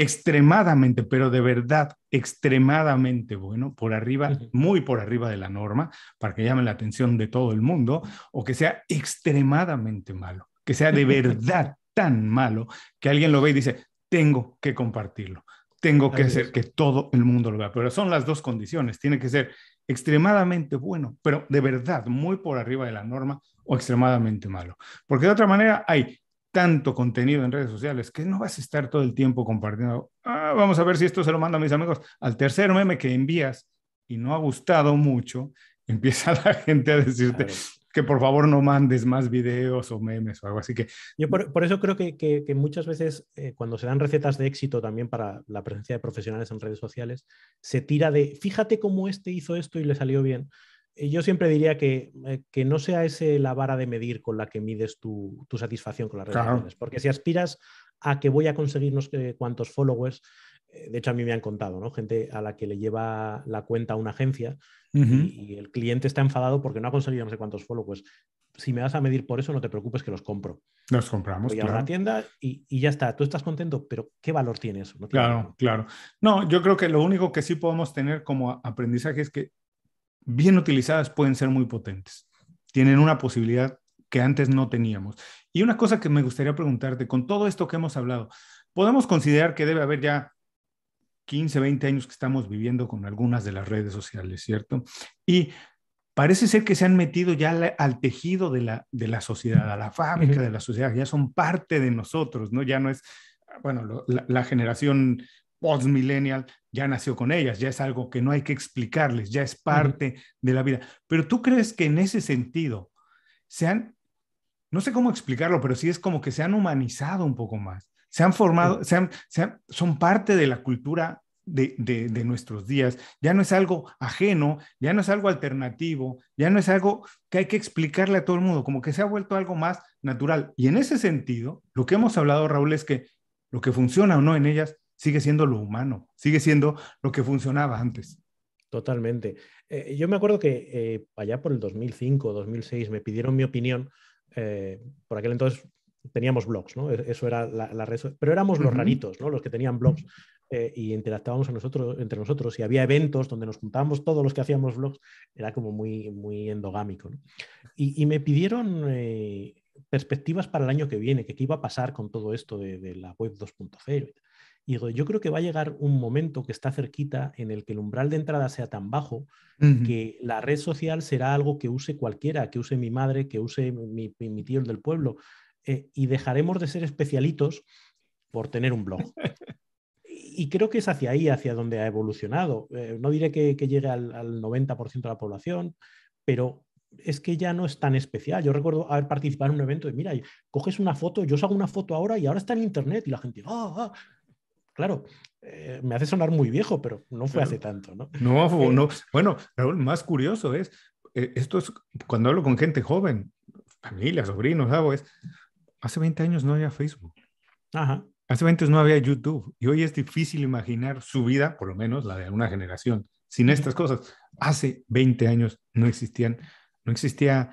extremadamente, pero de verdad extremadamente bueno, por arriba, muy por arriba de la norma, para que llame la atención de todo el mundo, o que sea extremadamente malo, que sea de verdad tan malo que alguien lo ve y dice, tengo que compartirlo, tengo que hacer que todo el mundo lo vea, pero son las dos condiciones, tiene que ser extremadamente bueno, pero de verdad muy por arriba de la norma o extremadamente malo, porque de otra manera hay tanto contenido en redes sociales que no vas a estar todo el tiempo compartiendo. Ah, vamos a ver si esto se lo mando a mis amigos. Al tercer meme que envías y no ha gustado mucho, empieza la gente a decirte que por favor no mandes más videos o memes o algo así que... Yo por, eso creo que, que, muchas veces eh, cuando se dan recetas de éxito también para la presencia de profesionales en redes sociales, se tira de, fíjate cómo este hizo esto y le salió bien eh, yo siempre diría que, eh, que, no sea ese la vara de medir con la que mides tu, satisfacción con las redes Porque si aspiras a que voy a conseguir no sé cuántos followers, eh, de hecho a mí me han contado, ¿no? Gente a la que le lleva la cuenta a una agencia y, el cliente está enfadado porque no ha conseguido no sé cuántos followers. Si me vas a medir por eso, no te preocupes que los compro. Los compramos. Voy a la tienda y, ya está. Tú estás contento, pero ¿qué valor tiene eso? claro, claro. No, yo creo que lo único que sí podemos tener como aprendizaje es que bien utilizadas pueden ser muy potentes. Tienen una posibilidad que antes no teníamos. Y una cosa que me gustaría preguntarte, con todo esto que hemos hablado, podemos considerar que debe haber ya 15, 20 años que estamos viviendo con algunas de las redes sociales, ¿cierto? Y parece ser que se han metido ya al tejido de la, sociedad, a la fábrica de la sociedad, ya son parte de nosotros, ¿no? Ya no es, bueno, la, la, generación post-millennial ya nació con ellas, ya es algo que no hay que explicarles, ya es parte de la vida. Pero tú crees que en ese sentido se han, no sé cómo explicarlo, pero sí es como que se han humanizado un poco más, se han formado, son parte de la cultura de, de, de, nuestros días, ya no es algo ajeno, ya no es algo alternativo, ya no es algo que hay que explicarle a todo el mundo, como que se ha vuelto algo más natural. Y en ese sentido, lo que hemos hablado, Raúl, es que lo que funciona o no en ellas sigue siendo lo humano, sigue siendo lo que funcionaba antes. Totalmente. Eh, yo me acuerdo que eh, allá por el 2005, 2006 me pidieron mi opinión. Eh, por aquel entonces teníamos blogs, ¿no? E-, eso era la, pero éramos los raritos, ¿no? Los que tenían blogs y interactuábamos nosotros, entre nosotros y había eventos donde nos juntábamos todos los que hacíamos blogs, era como muy, muy endogámico. Y, me pidieron perspectivas para el año que viene, que qué iba a pasar con todo esto de, de la web 2.0. Y digo, yo creo que va a llegar un momento que está cerquita en el que el umbral de entrada sea tan bajo que la red social será algo que use cualquiera, que use mi madre, que use mi, tío del pueblo. Eh, y dejaremos de ser especialitos por tener un blog. y creo que es hacia ahí, hacia donde ha evolucionado. Eh, no diré que, llegue al, 90% de la población, pero es que ya no es tan especial. Yo recuerdo haber participado en un evento de, mira, coges una foto, yo os hago una foto ahora y ahora está en internet y la gente, ah, ah". Claro, eh, me hace sonar muy viejo, pero no fue hace tanto, ¿no? Eh, no, Bueno, Raúl, más curioso es, eh, esto es cuando hablo con gente joven, familia, sobrinos, algo es, hace 20 años no había Facebook. Ajá. Hace 20 años no había YouTube y hoy es difícil imaginar su vida, por lo menos la de una generación, sin estas cosas. Hace 20 años no existían, no existía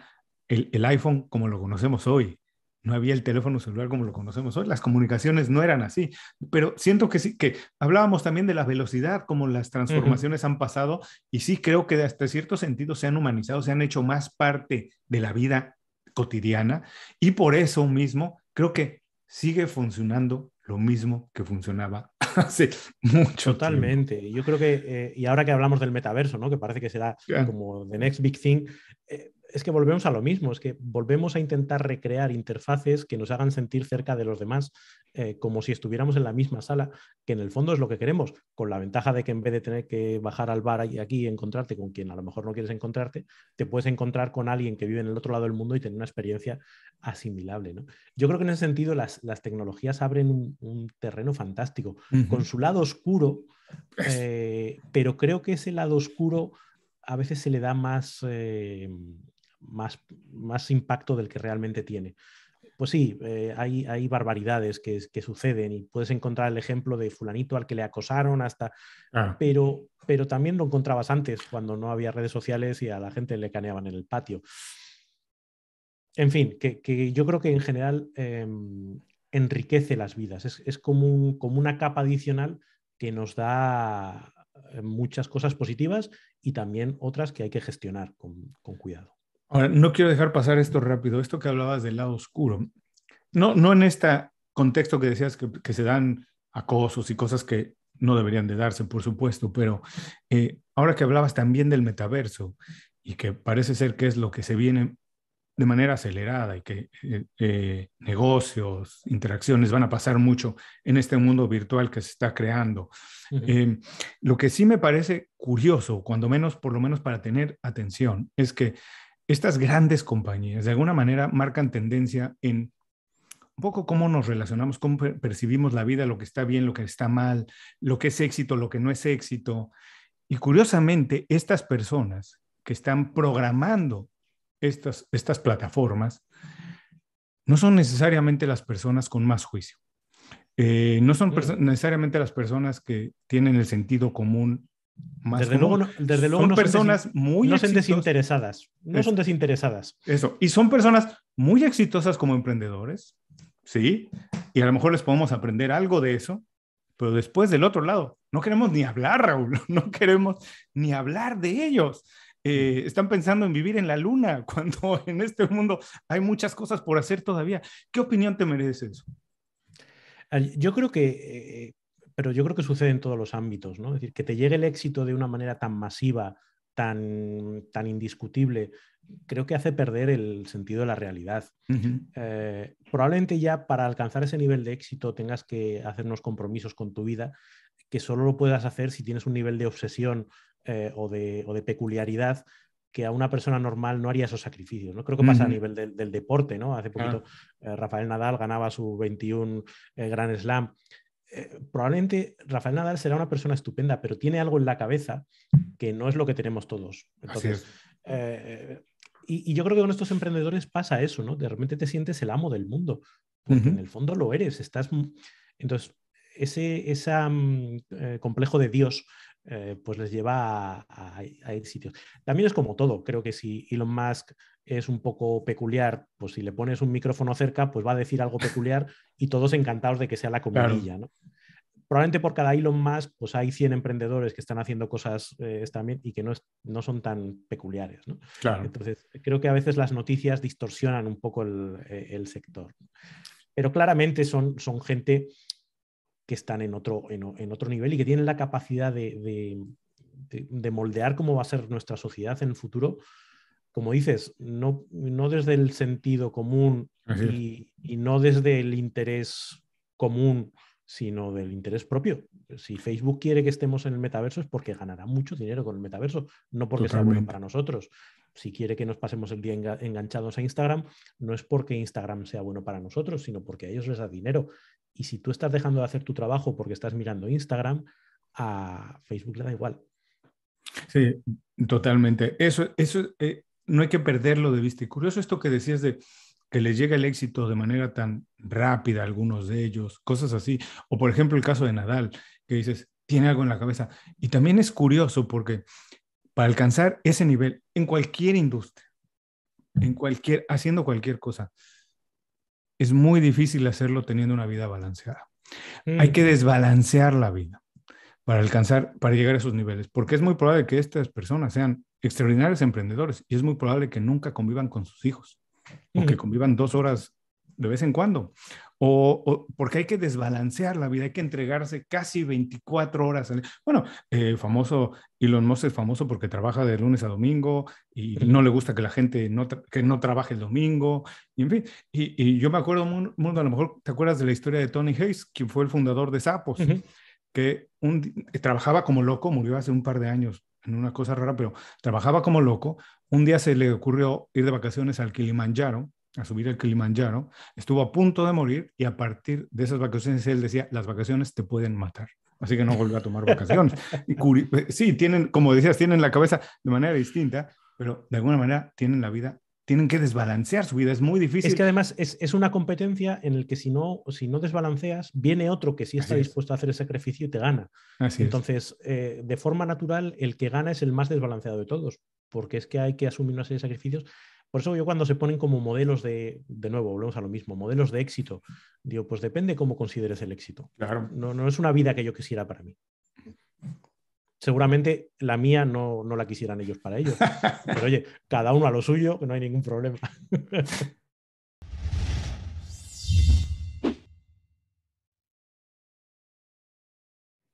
el iPhone como lo conocemos hoy no había el teléfono celular como lo conocemos hoy, las comunicaciones no eran así, pero siento que sí, que hablábamos también de la velocidad, como las transformaciones han pasado, y sí creo que hasta cierto sentido se han humanizado, se han hecho más parte de la vida cotidiana, y por eso mismo creo que sigue funcionando lo mismo que funcionaba hace mucho Totalmente. Tiempo. Yo creo que, eh, y ahora que hablamos del metaverso, ¿no? que parece que será como the next big thing, eh, es que volvemos a lo mismo, es que volvemos a intentar recrear interfaces que nos hagan sentir cerca de los demás, eh, como si estuviéramos en la misma sala, que en el fondo es lo que queremos, con la ventaja de que en vez de tener que bajar al bar y aquí y encontrarte con quien a lo mejor no quieres encontrarte, te puedes encontrar con alguien que vive en el otro lado del mundo y tener una experiencia asimilable. Yo creo que en ese sentido las, tecnologías abren un, terreno fantástico, con su lado oscuro, eh, pero creo que ese lado oscuro a veces se le da más... Eh, más, más impacto del que realmente tiene. Pues sí, eh, hay, hay, barbaridades que, suceden y puedes encontrar el ejemplo de fulanito al que le acosaron hasta... Ah. Pero, pero también lo encontrabas antes, cuando no había redes sociales y a la gente le caneaban en el patio. En fin, que, yo creo que en general em, enriquece las vidas. Es, como, como una capa adicional que nos da eh, muchas cosas positivas y también otras que hay que gestionar con cuidado. Ahora, no quiero dejar pasar esto rápido, esto que hablabas del lado oscuro. No, no en este contexto que decías que, se dan acosos y cosas que no deberían de darse, por supuesto, pero eh, ahora que hablabas también del metaverso y que parece ser que es lo que se viene de manera acelerada y que eh, eh, negocios, interacciones van a pasar mucho en este mundo virtual que se está creando. lo que sí me parece curioso, cuando menos, por lo menos para tener atención, es que estas grandes compañías de alguna manera marcan tendencia en un poco cómo nos relacionamos, cómo percibimos la vida, lo que está bien, lo que está mal, lo que es éxito, lo que no es éxito. Y curiosamente, estas personas que están programando estas, estas plataformas no son necesariamente las personas con más juicio. Eh, no son necesariamente las personas que tienen el sentido común desde luego, son personas muy desinteresadas, no son desinteresadas. Eso, y son personas muy exitosas como emprendedores, ¿sí? Y a lo mejor les podemos aprender algo de eso, pero después del otro lado, no queremos ni hablar, Raúl, no queremos ni hablar de ellos. Eh, están pensando en vivir en la luna cuando en este mundo hay muchas cosas por hacer todavía. ¿Qué opinión te merece eso? Yo creo que eh, pero yo creo que sucede en todos los ámbitos, ¿no? decir, que te llegue el éxito de una manera tan masiva, tan, tan indiscutible, creo que hace perder el sentido de la realidad. Eh, probablemente ya para alcanzar ese nivel de éxito tengas que hacer unos compromisos con tu vida que solo lo puedas hacer si tienes un nivel de obsesión eh, o, de, peculiaridad que a una persona normal no haría esos sacrificios. ¿no? Creo que pasa a nivel del, deporte, ¿no? Hace poquito eh, Rafael Nadal ganaba su 21 Gran Grand Slam eh, probablemente Rafael Nadal será una persona estupenda, pero tiene algo en la cabeza que no es lo que tenemos todos. Entonces, eh, y, yo creo que con estos emprendedores pasa eso, ¿no? De repente te sientes el amo del mundo, porque en el fondo lo eres, estás... Entonces, ese mm, eh, complejo de Dios pues les lleva a, a, ir sitios. También es como todo, creo que si Elon Musk es un poco peculiar, pues si le pones un micrófono cerca, pues va a decir algo peculiar y todos encantados de que sea la comidilla, ¿no? Probablemente por cada hilo más, pues hay 100 emprendedores que están haciendo cosas eh, también y que no, son tan peculiares, Entonces, creo que a veces las noticias distorsionan un poco eh, el, sector. Pero claramente son, son gente que están en otro, en, otro nivel y que tienen la capacidad de, de moldear cómo va a ser nuestra sociedad en el futuro como dices, no, no desde el sentido común y, no desde el interés común, sino del interés propio. Si Facebook quiere que estemos en el metaverso es porque ganará mucho dinero con el metaverso, no porque sea bueno para nosotros. Si quiere que nos pasemos el día enganchados a Instagram, no es porque Instagram sea bueno para nosotros, sino porque a ellos les da dinero. Y si tú estás dejando de hacer tu trabajo porque estás mirando Instagram, a Facebook le da igual. Sí, totalmente. Eso, eso, eh, no hay que perderlo de vista. Y curioso esto que decías de que les llega el éxito de manera tan rápida a algunos de ellos, cosas así. O por ejemplo el caso de Nadal, que dices, tiene algo en la cabeza. Y también es curioso porque para alcanzar ese nivel en cualquier industria, en cualquier, haciendo cualquier cosa, es muy difícil hacerlo teniendo una vida balanceada. Hay que desbalancear la vida para alcanzar, para llegar a esos niveles, porque es muy probable que estas personas sean extraordinarios emprendedores y es muy probable que nunca convivan con sus hijos o que convivan dos horas de vez en cuando. O, porque hay que desbalancear la vida, hay que entregarse casi 24 horas. Bueno, el eh, famoso, Elon Musk es famoso porque trabaja de lunes a domingo y no le gusta que la gente no, que no trabaje el domingo, y en fin. Y, yo me acuerdo, Mundo, a lo mejor te acuerdas de la historia de Tony Hayes, quien fue el fundador de Sapos, que un, trabajaba como loco, murió hace un par de años, una cosa rara, pero trabajaba como loco. Un día se le ocurrió ir de vacaciones al Kilimanjaro, a subir al Kilimanjaro. Estuvo a punto de morir y a partir de esas vacaciones él decía, las vacaciones te pueden matar. Así que no volvió a tomar vacaciones. Y eh, sí, tienen, como decías, tienen la cabeza de manera distinta, pero de alguna manera tienen la vida tienen que desbalancear su vida. Es muy difícil. Es que además es, una competencia en la que si no, si no desbalanceas, viene otro que sí está dispuesto a hacer el sacrificio y te gana. Entonces, eh, de forma natural, el que gana es el más desbalanceado de todos, porque es que hay que asumir una serie de sacrificios. Por eso yo cuando se ponen como modelos de, de nuevo, volvemos a lo mismo, modelos de éxito, digo, pues depende cómo consideres el éxito. Claro. No, no es una vida que yo quisiera para mí seguramente la mía no, no la quisieran ellos para ellos. Pero oye, cada uno a lo suyo, que no hay ningún problema.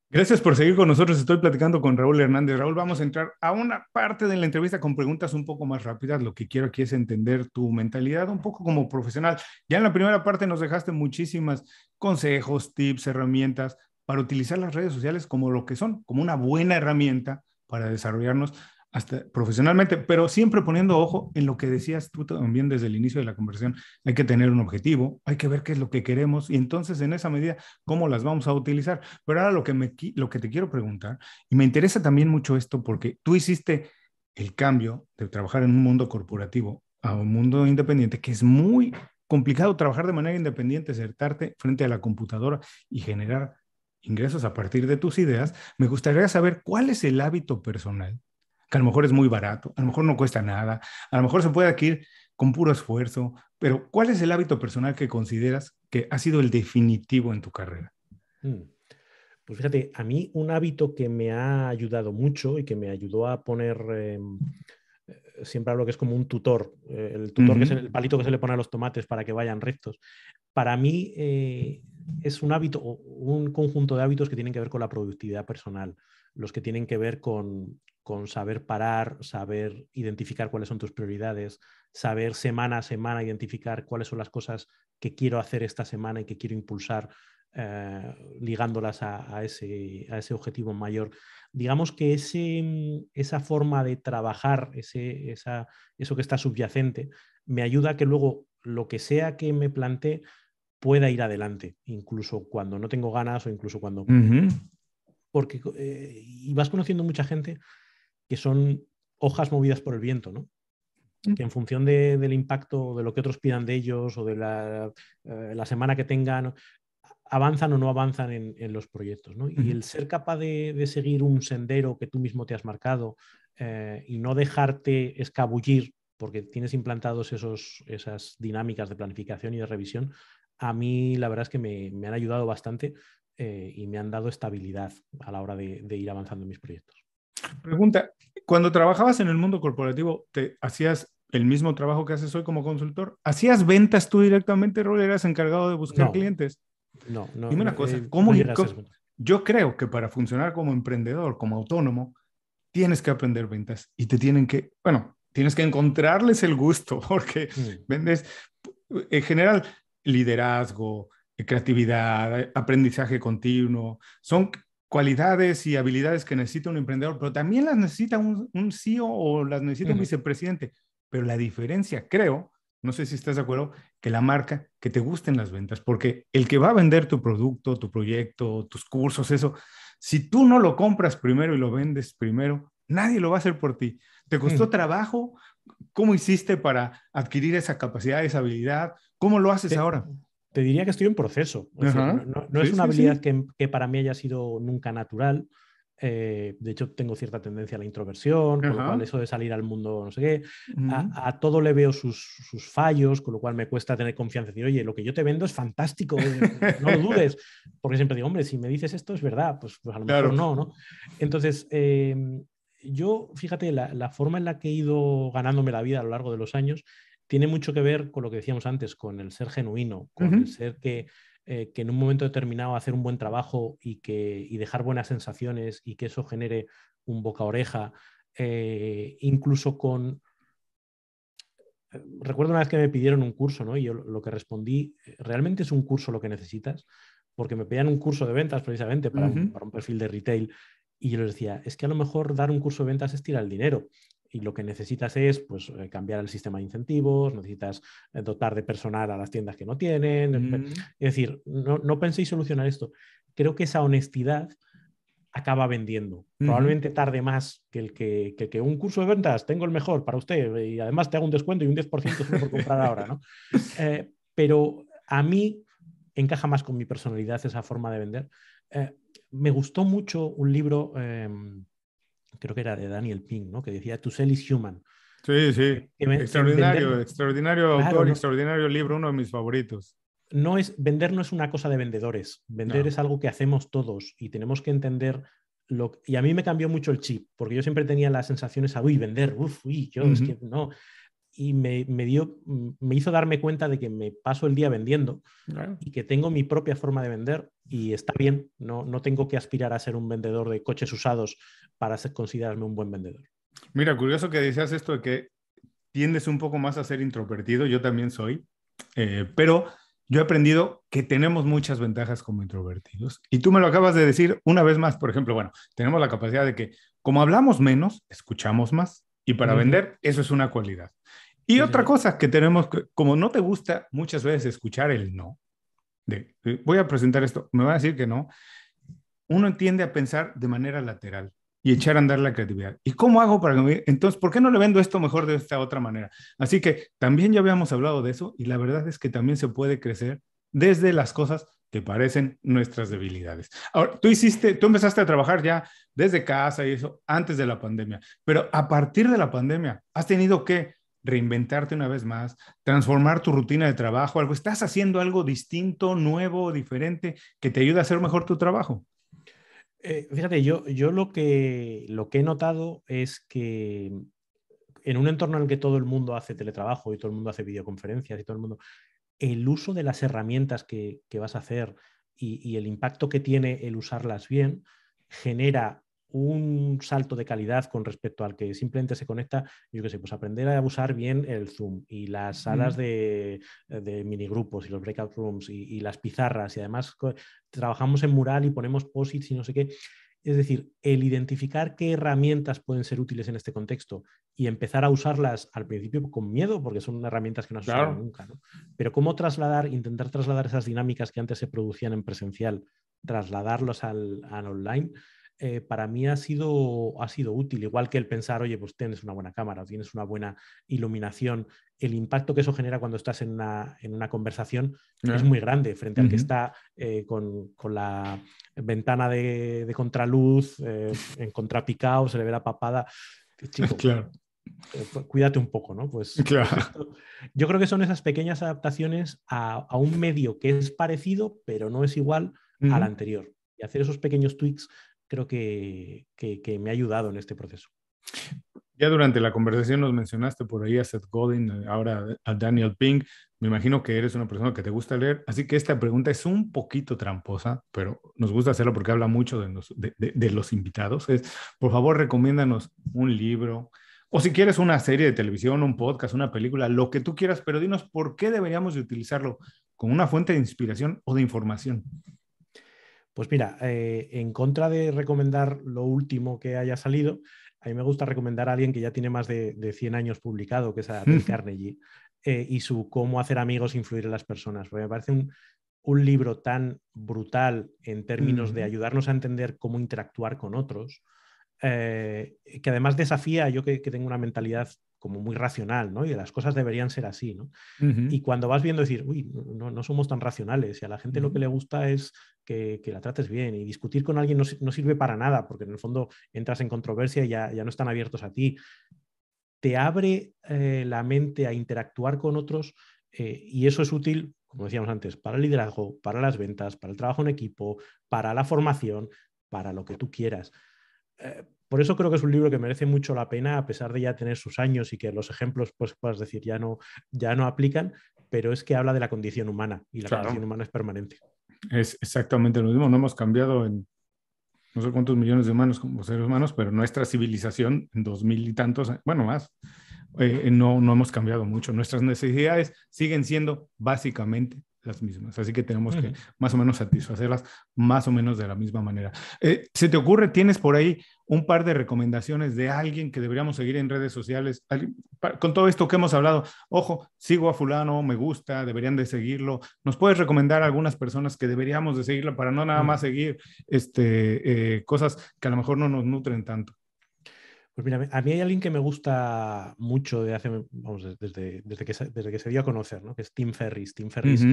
Gracias por seguir con nosotros. Estoy platicando con Raúl Hernández. Raúl, vamos a entrar a una parte de la entrevista con preguntas un poco más rápidas. Lo que quiero aquí es entender tu mentalidad un poco como profesional. Ya en la primera parte nos dejaste muchísimas consejos, tips, herramientas para utilizar las redes sociales como lo que son, como una buena herramienta para desarrollarnos hasta profesionalmente, pero siempre poniendo ojo en lo que decías tú también desde el inicio de la conversación, hay que tener un objetivo, hay que ver qué es lo que queremos y entonces en esa medida cómo las vamos a utilizar. Pero ahora lo que, me, lo que te quiero preguntar, y me interesa también mucho esto porque tú hiciste el cambio de trabajar en un mundo corporativo a un mundo independiente, que es muy complicado trabajar de manera independiente, acertarte frente a la computadora y generar ingresos a partir de tus ideas, me gustaría saber cuál es el hábito personal, que a lo mejor es muy barato, a lo mejor no cuesta nada, a lo mejor se puede adquirir con puro esfuerzo, pero ¿cuál es el hábito personal que consideras que ha sido el definitivo en tu carrera? Mm. Pues fíjate, a mí un hábito que me ha ayudado mucho y que me ayudó a poner... Em, eh, siempre hablo que es como un tutor, eh, el tutor que es el palito que se le pone a los tomates para que vayan rectos para mí eh, es un hábito, un conjunto de hábitos que tienen que ver con la productividad personal, los que tienen que ver con, saber parar, saber identificar cuáles son tus prioridades, saber semana a semana identificar cuáles son las cosas que quiero hacer esta semana y que quiero impulsar, eh, ligándolas a, ese, objetivo mayor. Digamos que mm, esa forma de trabajar, eso que está subyacente, me ayuda a que luego lo que sea que me plantee pueda ir adelante, incluso cuando no tengo ganas o incluso cuando... Porque eh, y vas conociendo mucha gente que son hojas movidas por el viento, ¿no? Que en función del impacto, de lo que otros pidan de ellos o de la, eh, semana que tengan, avanzan o no avanzan en, los proyectos. ¿no? Y el ser capaz de, seguir un sendero que tú mismo te has marcado eh, y no dejarte escabullir porque tienes implantados esos, esas dinámicas de planificación y de revisión, a mí la verdad es que me, han ayudado bastante eh, y me han dado estabilidad a la hora de, ir avanzando en mis proyectos. Pregunta, cuando trabajabas en el mundo corporativo, ¿te hacías el mismo trabajo que haces hoy como consultor? ¿Hacías ventas tú directamente, Rol? ¿Eras encargado de buscar clientes? No, no. Dime una cosa, eh, ¿cómo, yo creo que para funcionar como emprendedor, como autónomo, tienes que aprender ventas y te tienen que, bueno, tienes que encontrarles el gusto porque mm. vendes, en general, liderazgo, eh, creatividad, eh, aprendizaje continuo. Son cualidades y habilidades que necesita un emprendedor, pero también las necesita un, un CEO o las necesita un vicepresidente. Pero la diferencia, creo, no sé si estás de acuerdo, que la marca, que te gusten las ventas, porque el que va a vender tu producto, tu proyecto, tus cursos, eso, si tú no lo compras primero y lo vendes primero, nadie lo va a hacer por ti. Te costó trabajo, ¿Cómo hiciste para adquirir esa capacidad, esa habilidad? ¿Cómo lo haces ahora? Te diría que estoy en proceso. no, es una habilidad Que, para mí haya sido nunca natural. Eh, de hecho, tengo cierta tendencia a la introversión, con lo cual eso de salir al mundo, no sé qué. a, todo le veo sus, fallos, con lo cual me cuesta tener confianza. Decir, oye, lo que yo te vendo es fantástico, eh, no lo dudes. Porque siempre digo, hombre, si me dices esto es verdad, pues, pues a lo mejor no, ¿no? Entonces, em, yo, fíjate, la, forma en la que he ido ganándome la vida a lo largo de los años tiene mucho que ver con lo que decíamos antes, con el ser genuino, con el ser eh, que, en un momento determinado hacer un buen trabajo y, que, dejar buenas sensaciones y que eso genere un boca oreja, eh, incluso con... Eh, recuerdo una vez que me pidieron un curso, ¿no? Y yo lo que respondí, ¿realmente es un curso lo que necesitas? porque me pedían un curso de ventas precisamente para, para un, perfil de retail y yo les decía, es que a lo mejor dar un curso de ventas es tirar el dinero y lo que necesitas es pues, eh, cambiar el sistema de incentivos, necesitas eh, dotar de personal a las tiendas que no tienen. Eh, mm. Es decir, no, no, penséis solucionar esto. Creo que esa honestidad acaba vendiendo. Probablemente tarde más que el que, un curso de ventas, tengo el mejor para usted y además te hago un descuento y un 10% por comprar ahora. ¿no? pero a mí encaja más con mi personalidad esa forma de vender eh, me gustó mucho un libro, em, creo que era de Daniel Pink, ¿no? que decía To Sell is Human. Sí, sí. extraordinario, extraordinario autor, extraordinario libro, uno de mis favoritos. No es, vender no es una cosa de vendedores, vender es algo que hacemos todos y tenemos que entender lo... Y a mí me cambió mucho el chip, porque yo siempre tenía las sensaciones a, uy, vender, uff, uy, yo es que no y me, me, dio, me hizo darme cuenta de que me paso el día vendiendo y que tengo mi propia forma de vender y está bien, no, no tengo que aspirar a ser un vendedor de coches usados para ser, considerarme un buen vendedor. Mira, curioso que decías esto de que tiendes un poco más a ser introvertido, yo también soy, eh, pero yo he aprendido que tenemos muchas ventajas como introvertidos y tú me lo acabas de decir una vez más, por ejemplo, bueno, tenemos la capacidad de que como hablamos menos, escuchamos más y para vender eso es una cualidad. Y otra cosa que tenemos, que, como no te gusta muchas veces escuchar el no, voy a presentar esto, me va a decir que no, uno tiende a pensar de manera lateral y echar a andar la creatividad. ¿Y cómo hago para que Entonces, ¿por qué no le vendo esto mejor de esta otra manera? Así que también ya habíamos hablado de eso y la verdad es que también se puede crecer desde las cosas que parecen nuestras debilidades. Ahora, tú hiciste, tú empezaste a trabajar ya desde casa y eso antes de la pandemia, pero a partir de la pandemia, ¿has tenido que reinventarte una vez más, transformar tu rutina de trabajo, algo, estás haciendo algo distinto, nuevo, diferente, que te ayude a hacer mejor tu trabajo. Eh, fíjate, yo, yo lo, que, lo que he notado es que en un entorno en el que todo el mundo hace teletrabajo y todo el mundo hace videoconferencias y todo el mundo, el uso de las herramientas que, vas a hacer y, el impacto que tiene el usarlas bien genera un salto de calidad con respecto al que simplemente se conecta, yo qué sé, pues aprender a usar bien el Zoom y las salas de, minigrupos y los breakout rooms y, las pizarras y además trabajamos en mural y ponemos posits y no sé qué. Es decir, el identificar qué herramientas pueden ser útiles en este contexto y empezar a usarlas al principio con miedo, porque son herramientas que no has usado nunca, Pero cómo trasladar, intentar trasladar esas dinámicas que antes se producían en presencial, trasladarlos al, al online, eh, para mí ha sido, ha sido útil, igual que el pensar, oye, pues tienes una buena cámara, tienes una buena iluminación, el impacto que eso genera cuando estás en una, conversación es muy grande frente al que está eh, con, la ventana de, contraluz, eh, en contrapicado, se le ve la papada. claro. Cuídate un poco, ¿no? Pues, pues yo creo que son esas pequeñas adaptaciones a, un medio que es parecido, pero no es igual al anterior. Y hacer esos pequeños tweaks creo que, me ha ayudado en este proceso. Ya durante la conversación nos mencionaste por ahí a Seth Godin, eh, ahora a Daniel Pink. Me imagino que eres una persona que te gusta leer, así que esta pregunta es un poquito tramposa, pero nos gusta hacerlo porque habla mucho de los, invitados. Es, por favor, recomiéndanos un libro o si quieres una serie de televisión, un podcast, una película, lo que tú quieras, pero dinos por qué deberíamos utilizarlo como una fuente de inspiración o de información. Pues mira, eh, en contra de recomendar lo último que haya salido, a mí me gusta recomendar a alguien que ya tiene más de, 100 años publicado, que es a Carnegie, eh, y su Cómo hacer amigos, e influir en las personas. Porque me parece un, libro tan brutal en términos de mm. ayudarnos a entender cómo interactuar con otros, eh, que además desafía, yo que, tengo una mentalidad como muy racional, ¿no? Y las cosas deberían ser así, ¿no? Y cuando vas viendo decir, uy, no, somos tan racionales y a la gente lo que le gusta es que, la trates bien y discutir con alguien no, sirve para nada porque en el fondo entras en controversia y ya, no están abiertos a ti. Te abre eh, la mente a interactuar con otros eh, y eso es útil, como decíamos antes, para el liderazgo, para las ventas, para el trabajo en equipo, para la formación, para lo que tú quieras. Eh, por eso creo que es un libro que merece mucho la pena, a pesar de ya tener sus años y que los ejemplos, pues puedas decir, ya no, ya no aplican, pero es que habla de la condición humana y la condición humana es permanente. Es exactamente lo mismo, no hemos cambiado en no sé cuántos millones de humanos como seres humanos, pero nuestra civilización en dos mil y tantos, bueno, más, eh, no, no hemos cambiado mucho. Nuestras necesidades siguen siendo básicamente las mismas. Así que tenemos que más o menos satisfacerlas más o menos de la misma manera. Eh, ¿Se te ocurre, tienes por ahí un par de recomendaciones de alguien que deberíamos seguir en redes sociales? Con todo esto que hemos hablado, ojo, sigo a fulano, me gusta, deberían de seguirlo. ¿Nos puedes recomendar algunas personas que deberíamos de seguirlo para no nada más seguir este, eh, cosas que a lo mejor no nos nutren tanto? Pues mira, a mí hay alguien que me gusta mucho de desde, desde, que, se dio a conocer, que es Tim Ferris. Tim Ferris.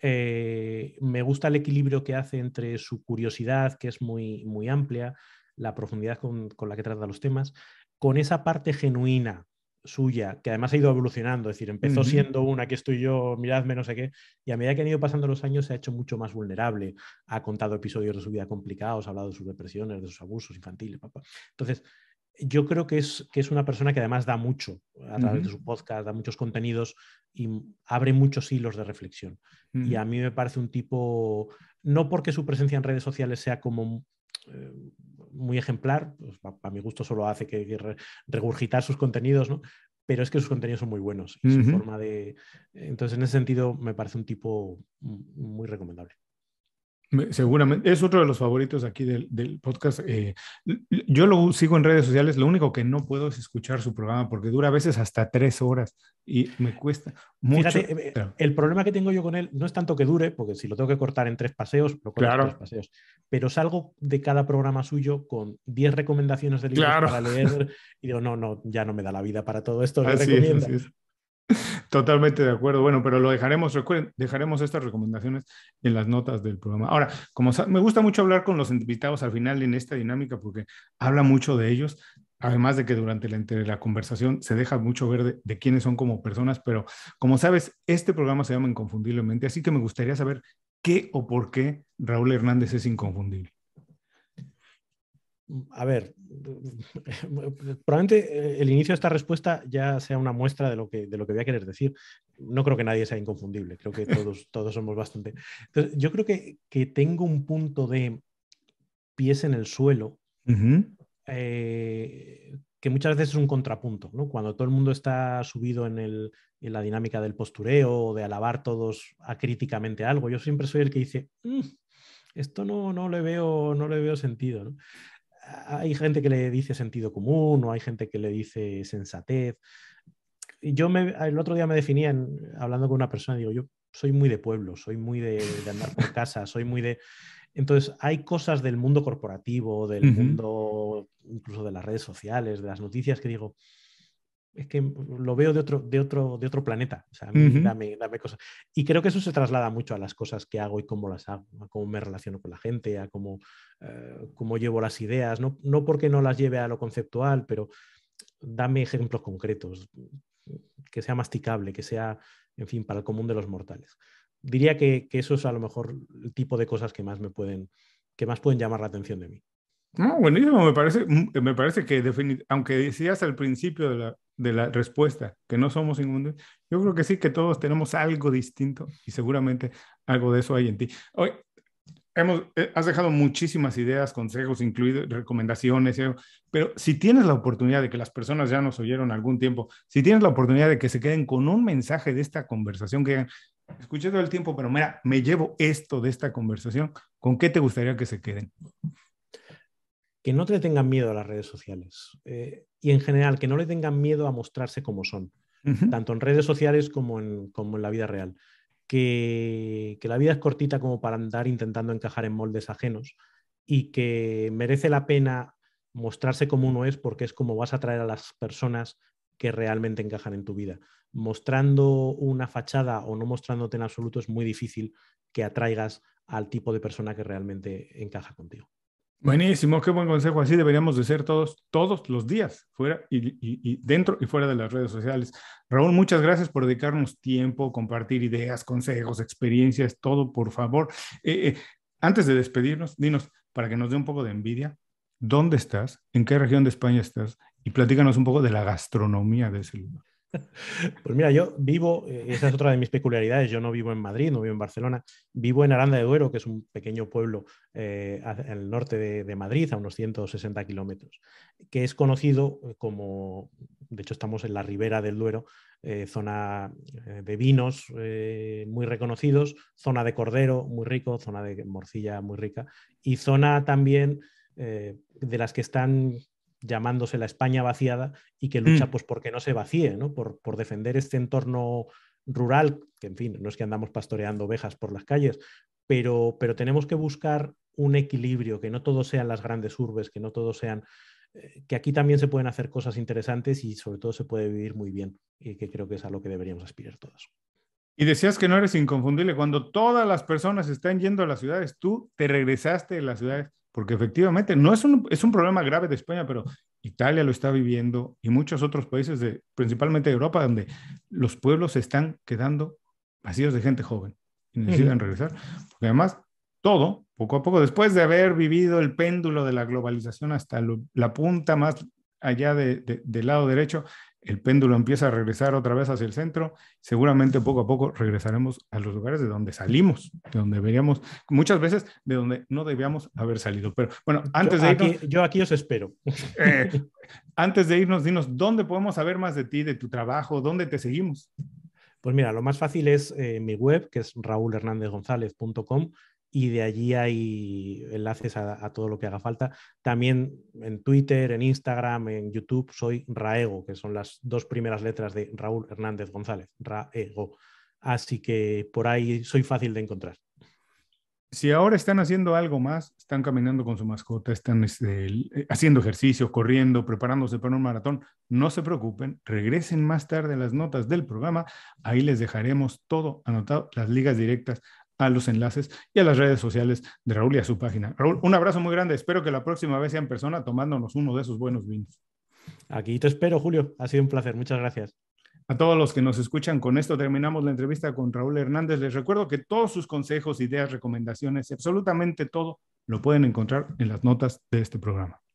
Eh, me gusta el equilibrio que hace entre su curiosidad, que es muy, muy amplia, la profundidad con, la que trata los temas, con esa parte genuina suya, que además ha ido evolucionando, es decir, empezó siendo una que estoy yo, miradme, no sé qué, y a medida que han ido pasando los años se ha hecho mucho más vulnerable, ha contado episodios de su vida complicados, ha hablado de sus depresiones, de sus abusos infantiles, papá. Entonces, yo creo que es, es una persona que además da mucho a través de su podcast, da muchos contenidos y abre muchos hilos de reflexión. Y a mí me parece un tipo, no porque su presencia en redes sociales sea como mm, eh, muy ejemplar, pues, a para mi gusto solo hace que, regurgitar sus contenidos, pero es que sus contenidos son muy buenos y forma de... Entonces, en ese sentido, me parece un tipo mm, muy recomendable. Seguramente, es otro de los favoritos aquí del, podcast. Eh, yo lo sigo en redes sociales, lo único que no puedo es escuchar su programa porque dura a veces hasta tres horas y me cuesta mucho. Eh, el problema que tengo yo con él no es tanto que dure, porque si lo tengo que cortar en tres paseos, claro. en paseos, pero salgo de cada programa suyo con diez recomendaciones de libros para leer y digo, no, no, ya no me da la vida para todo esto, así es. Totalmente de acuerdo. Bueno, pero lo dejaremos, recuerden, dejaremos estas recomendaciones en las notas del programa. Ahora, como me gusta mucho hablar con los invitados al final en esta dinámica porque habla mucho de ellos, además de que durante la, conversación se deja mucho ver de, quiénes son como personas, pero como sabes, este programa se llama Inconfundiblemente, así que me gustaría saber qué o por qué Raúl Hernández es inconfundible a ver, probablemente eh, el inicio de esta respuesta ya sea una muestra de lo que, de lo que voy a querer decir. No creo que nadie sea inconfundible, creo que todos, todos somos bastante. yo creo que, tengo un punto de pies en el suelo eh, que muchas veces es un contrapunto, ¿no? Cuando todo el mundo está subido en, la dinámica del postureo, o de alabar todos acríticamente algo. Yo siempre soy el que dice, mm, esto no, no, le veo, no le veo sentido, ¿no? hay gente que le dice sentido común o hay gente que le dice sensatez. Yo el otro día me definía hablando con una persona, digo, yo soy muy de pueblo, soy muy de, andar por casa, soy muy de... Entonces, hay cosas del mundo corporativo, del mundo incluso de las redes sociales, de las noticias que digo, es que lo veo de otro, de otro, de otro planeta. O sea, dame, cosas. Y creo que eso se traslada mucho a las cosas que hago y cómo las hago, a cómo me relaciono con la gente, a cómo, eh, cómo llevo las ideas. No, no, porque no las lleve a lo conceptual, pero dame ejemplos concretos, que sea masticable, que sea, en fin, para el común de los mortales. Diría que, que eso es a lo mejor el tipo de cosas que más me pueden, que más pueden llamar la atención de mí. No, buenísimo, me parece, mm, eh, me parece que aunque decías al principio de la, de la respuesta que no somos inmundos, yo creo que sí que todos tenemos algo distinto y seguramente algo de eso hay en ti. Hoy hemos, eh, has dejado muchísimas ideas, consejos, incluidos recomendaciones, pero si tienes la oportunidad de que las personas ya nos oyeron algún tiempo, si tienes la oportunidad de que se queden con un mensaje de esta conversación que digan, escuché todo el tiempo, pero mira, me llevo esto de esta conversación, ¿con qué te gustaría que se queden? que no te tengan miedo a las redes sociales eh, y en general que no le tengan miedo a mostrarse como son, tanto en redes sociales como en, como en la vida real. Que, que, la vida es cortita como para andar intentando encajar en moldes ajenos y que merece la pena mostrarse como uno es porque es como vas a atraer a las personas que realmente encajan en tu vida. Mostrando una fachada o no mostrándote en absoluto es muy difícil que atraigas al tipo de persona que realmente encaja contigo. Buenísimo, qué buen consejo. Así deberíamos de ser todos, todos los días, fuera y, dentro y fuera de las redes sociales. Raúl, muchas gracias por dedicarnos tiempo, compartir ideas, consejos, experiencias, todo, por favor. Eh, eh, antes de despedirnos, dinos, para que nos dé un poco de envidia, ¿dónde estás? ¿En qué región de España estás? Y platícanos un poco de la gastronomía de ese lugar. Pues mira, yo vivo, eh, esa es otra de mis peculiaridades, yo no vivo en Madrid, no vivo en Barcelona, vivo en Aranda de Duero, que es un pequeño pueblo eh, al norte de, Madrid, a unos 160 kilómetros, que es conocido eh, como, de hecho estamos en la ribera del Duero, zona de vinos muy reconocidos, zona de cordero muy rico, zona de morcilla muy rica y zona también... de las que están llamándose la España vaciada y que lucha mm. pues porque no se vacíe, ¿no? Por, por, defender este entorno rural, que en fin, no es que andamos pastoreando ovejas por las calles, pero, pero tenemos que buscar un equilibrio, que no todos sean las grandes urbes, que no todos sean eh, que aquí también se pueden hacer cosas interesantes y sobre todo se puede vivir muy bien, y que creo que es a lo que deberíamos aspirar todos. Y decías que no eres inconfundible. Cuando todas las personas están yendo a las ciudades, tú te regresaste a las ciudades porque efectivamente no es un, es un problema grave de España, pero Italia lo está viviendo y muchos otros países, de, principalmente de Europa, donde los pueblos se están quedando vacíos de gente joven y necesitan regresar. Porque además, todo, poco a poco, después de haber vivido el péndulo de la globalización hasta la punta más allá del lado derecho, el péndulo empieza a regresar otra vez hacia el centro, seguramente poco a poco regresaremos a los lugares de donde salimos, de donde veníamos muchas veces de donde no debíamos haber salido. Pero bueno, antes de irnos... yo aquí os espero. Eh, antes de irnos, dinos, ¿dónde podemos saber más de ti, de tu trabajo? ¿Dónde te seguimos? Pues mira, lo más fácil es eh, mi web, que es raulhernandezgonzalez.com y de allí hay enlaces a, todo lo que haga falta. También en Twitter, en Instagram, en YouTube soy Raego, que son las dos primeras letras de Raúl Hernández González, Raego. Así que por ahí soy fácil de encontrar. Si ahora están haciendo algo más, están caminando con su mascota, están este, eh, haciendo ejercicios corriendo, preparándose para un maratón, no se preocupen, regresen más tarde las notas del programa, ahí les dejaremos todo anotado, las ligas directas a los enlaces y a las redes sociales de Raúl y a su página. Raúl, un abrazo muy grande. Espero que la próxima vez sea en persona tomándonos uno de esos buenos vinos. Aquí te espero, Julio. Ha sido un placer. Muchas gracias. A todos los que nos escuchan, con esto terminamos la entrevista con Raúl Hernández. Les recuerdo que todos sus consejos, ideas, recomendaciones, absolutamente todo, lo pueden encontrar en las notas de este programa.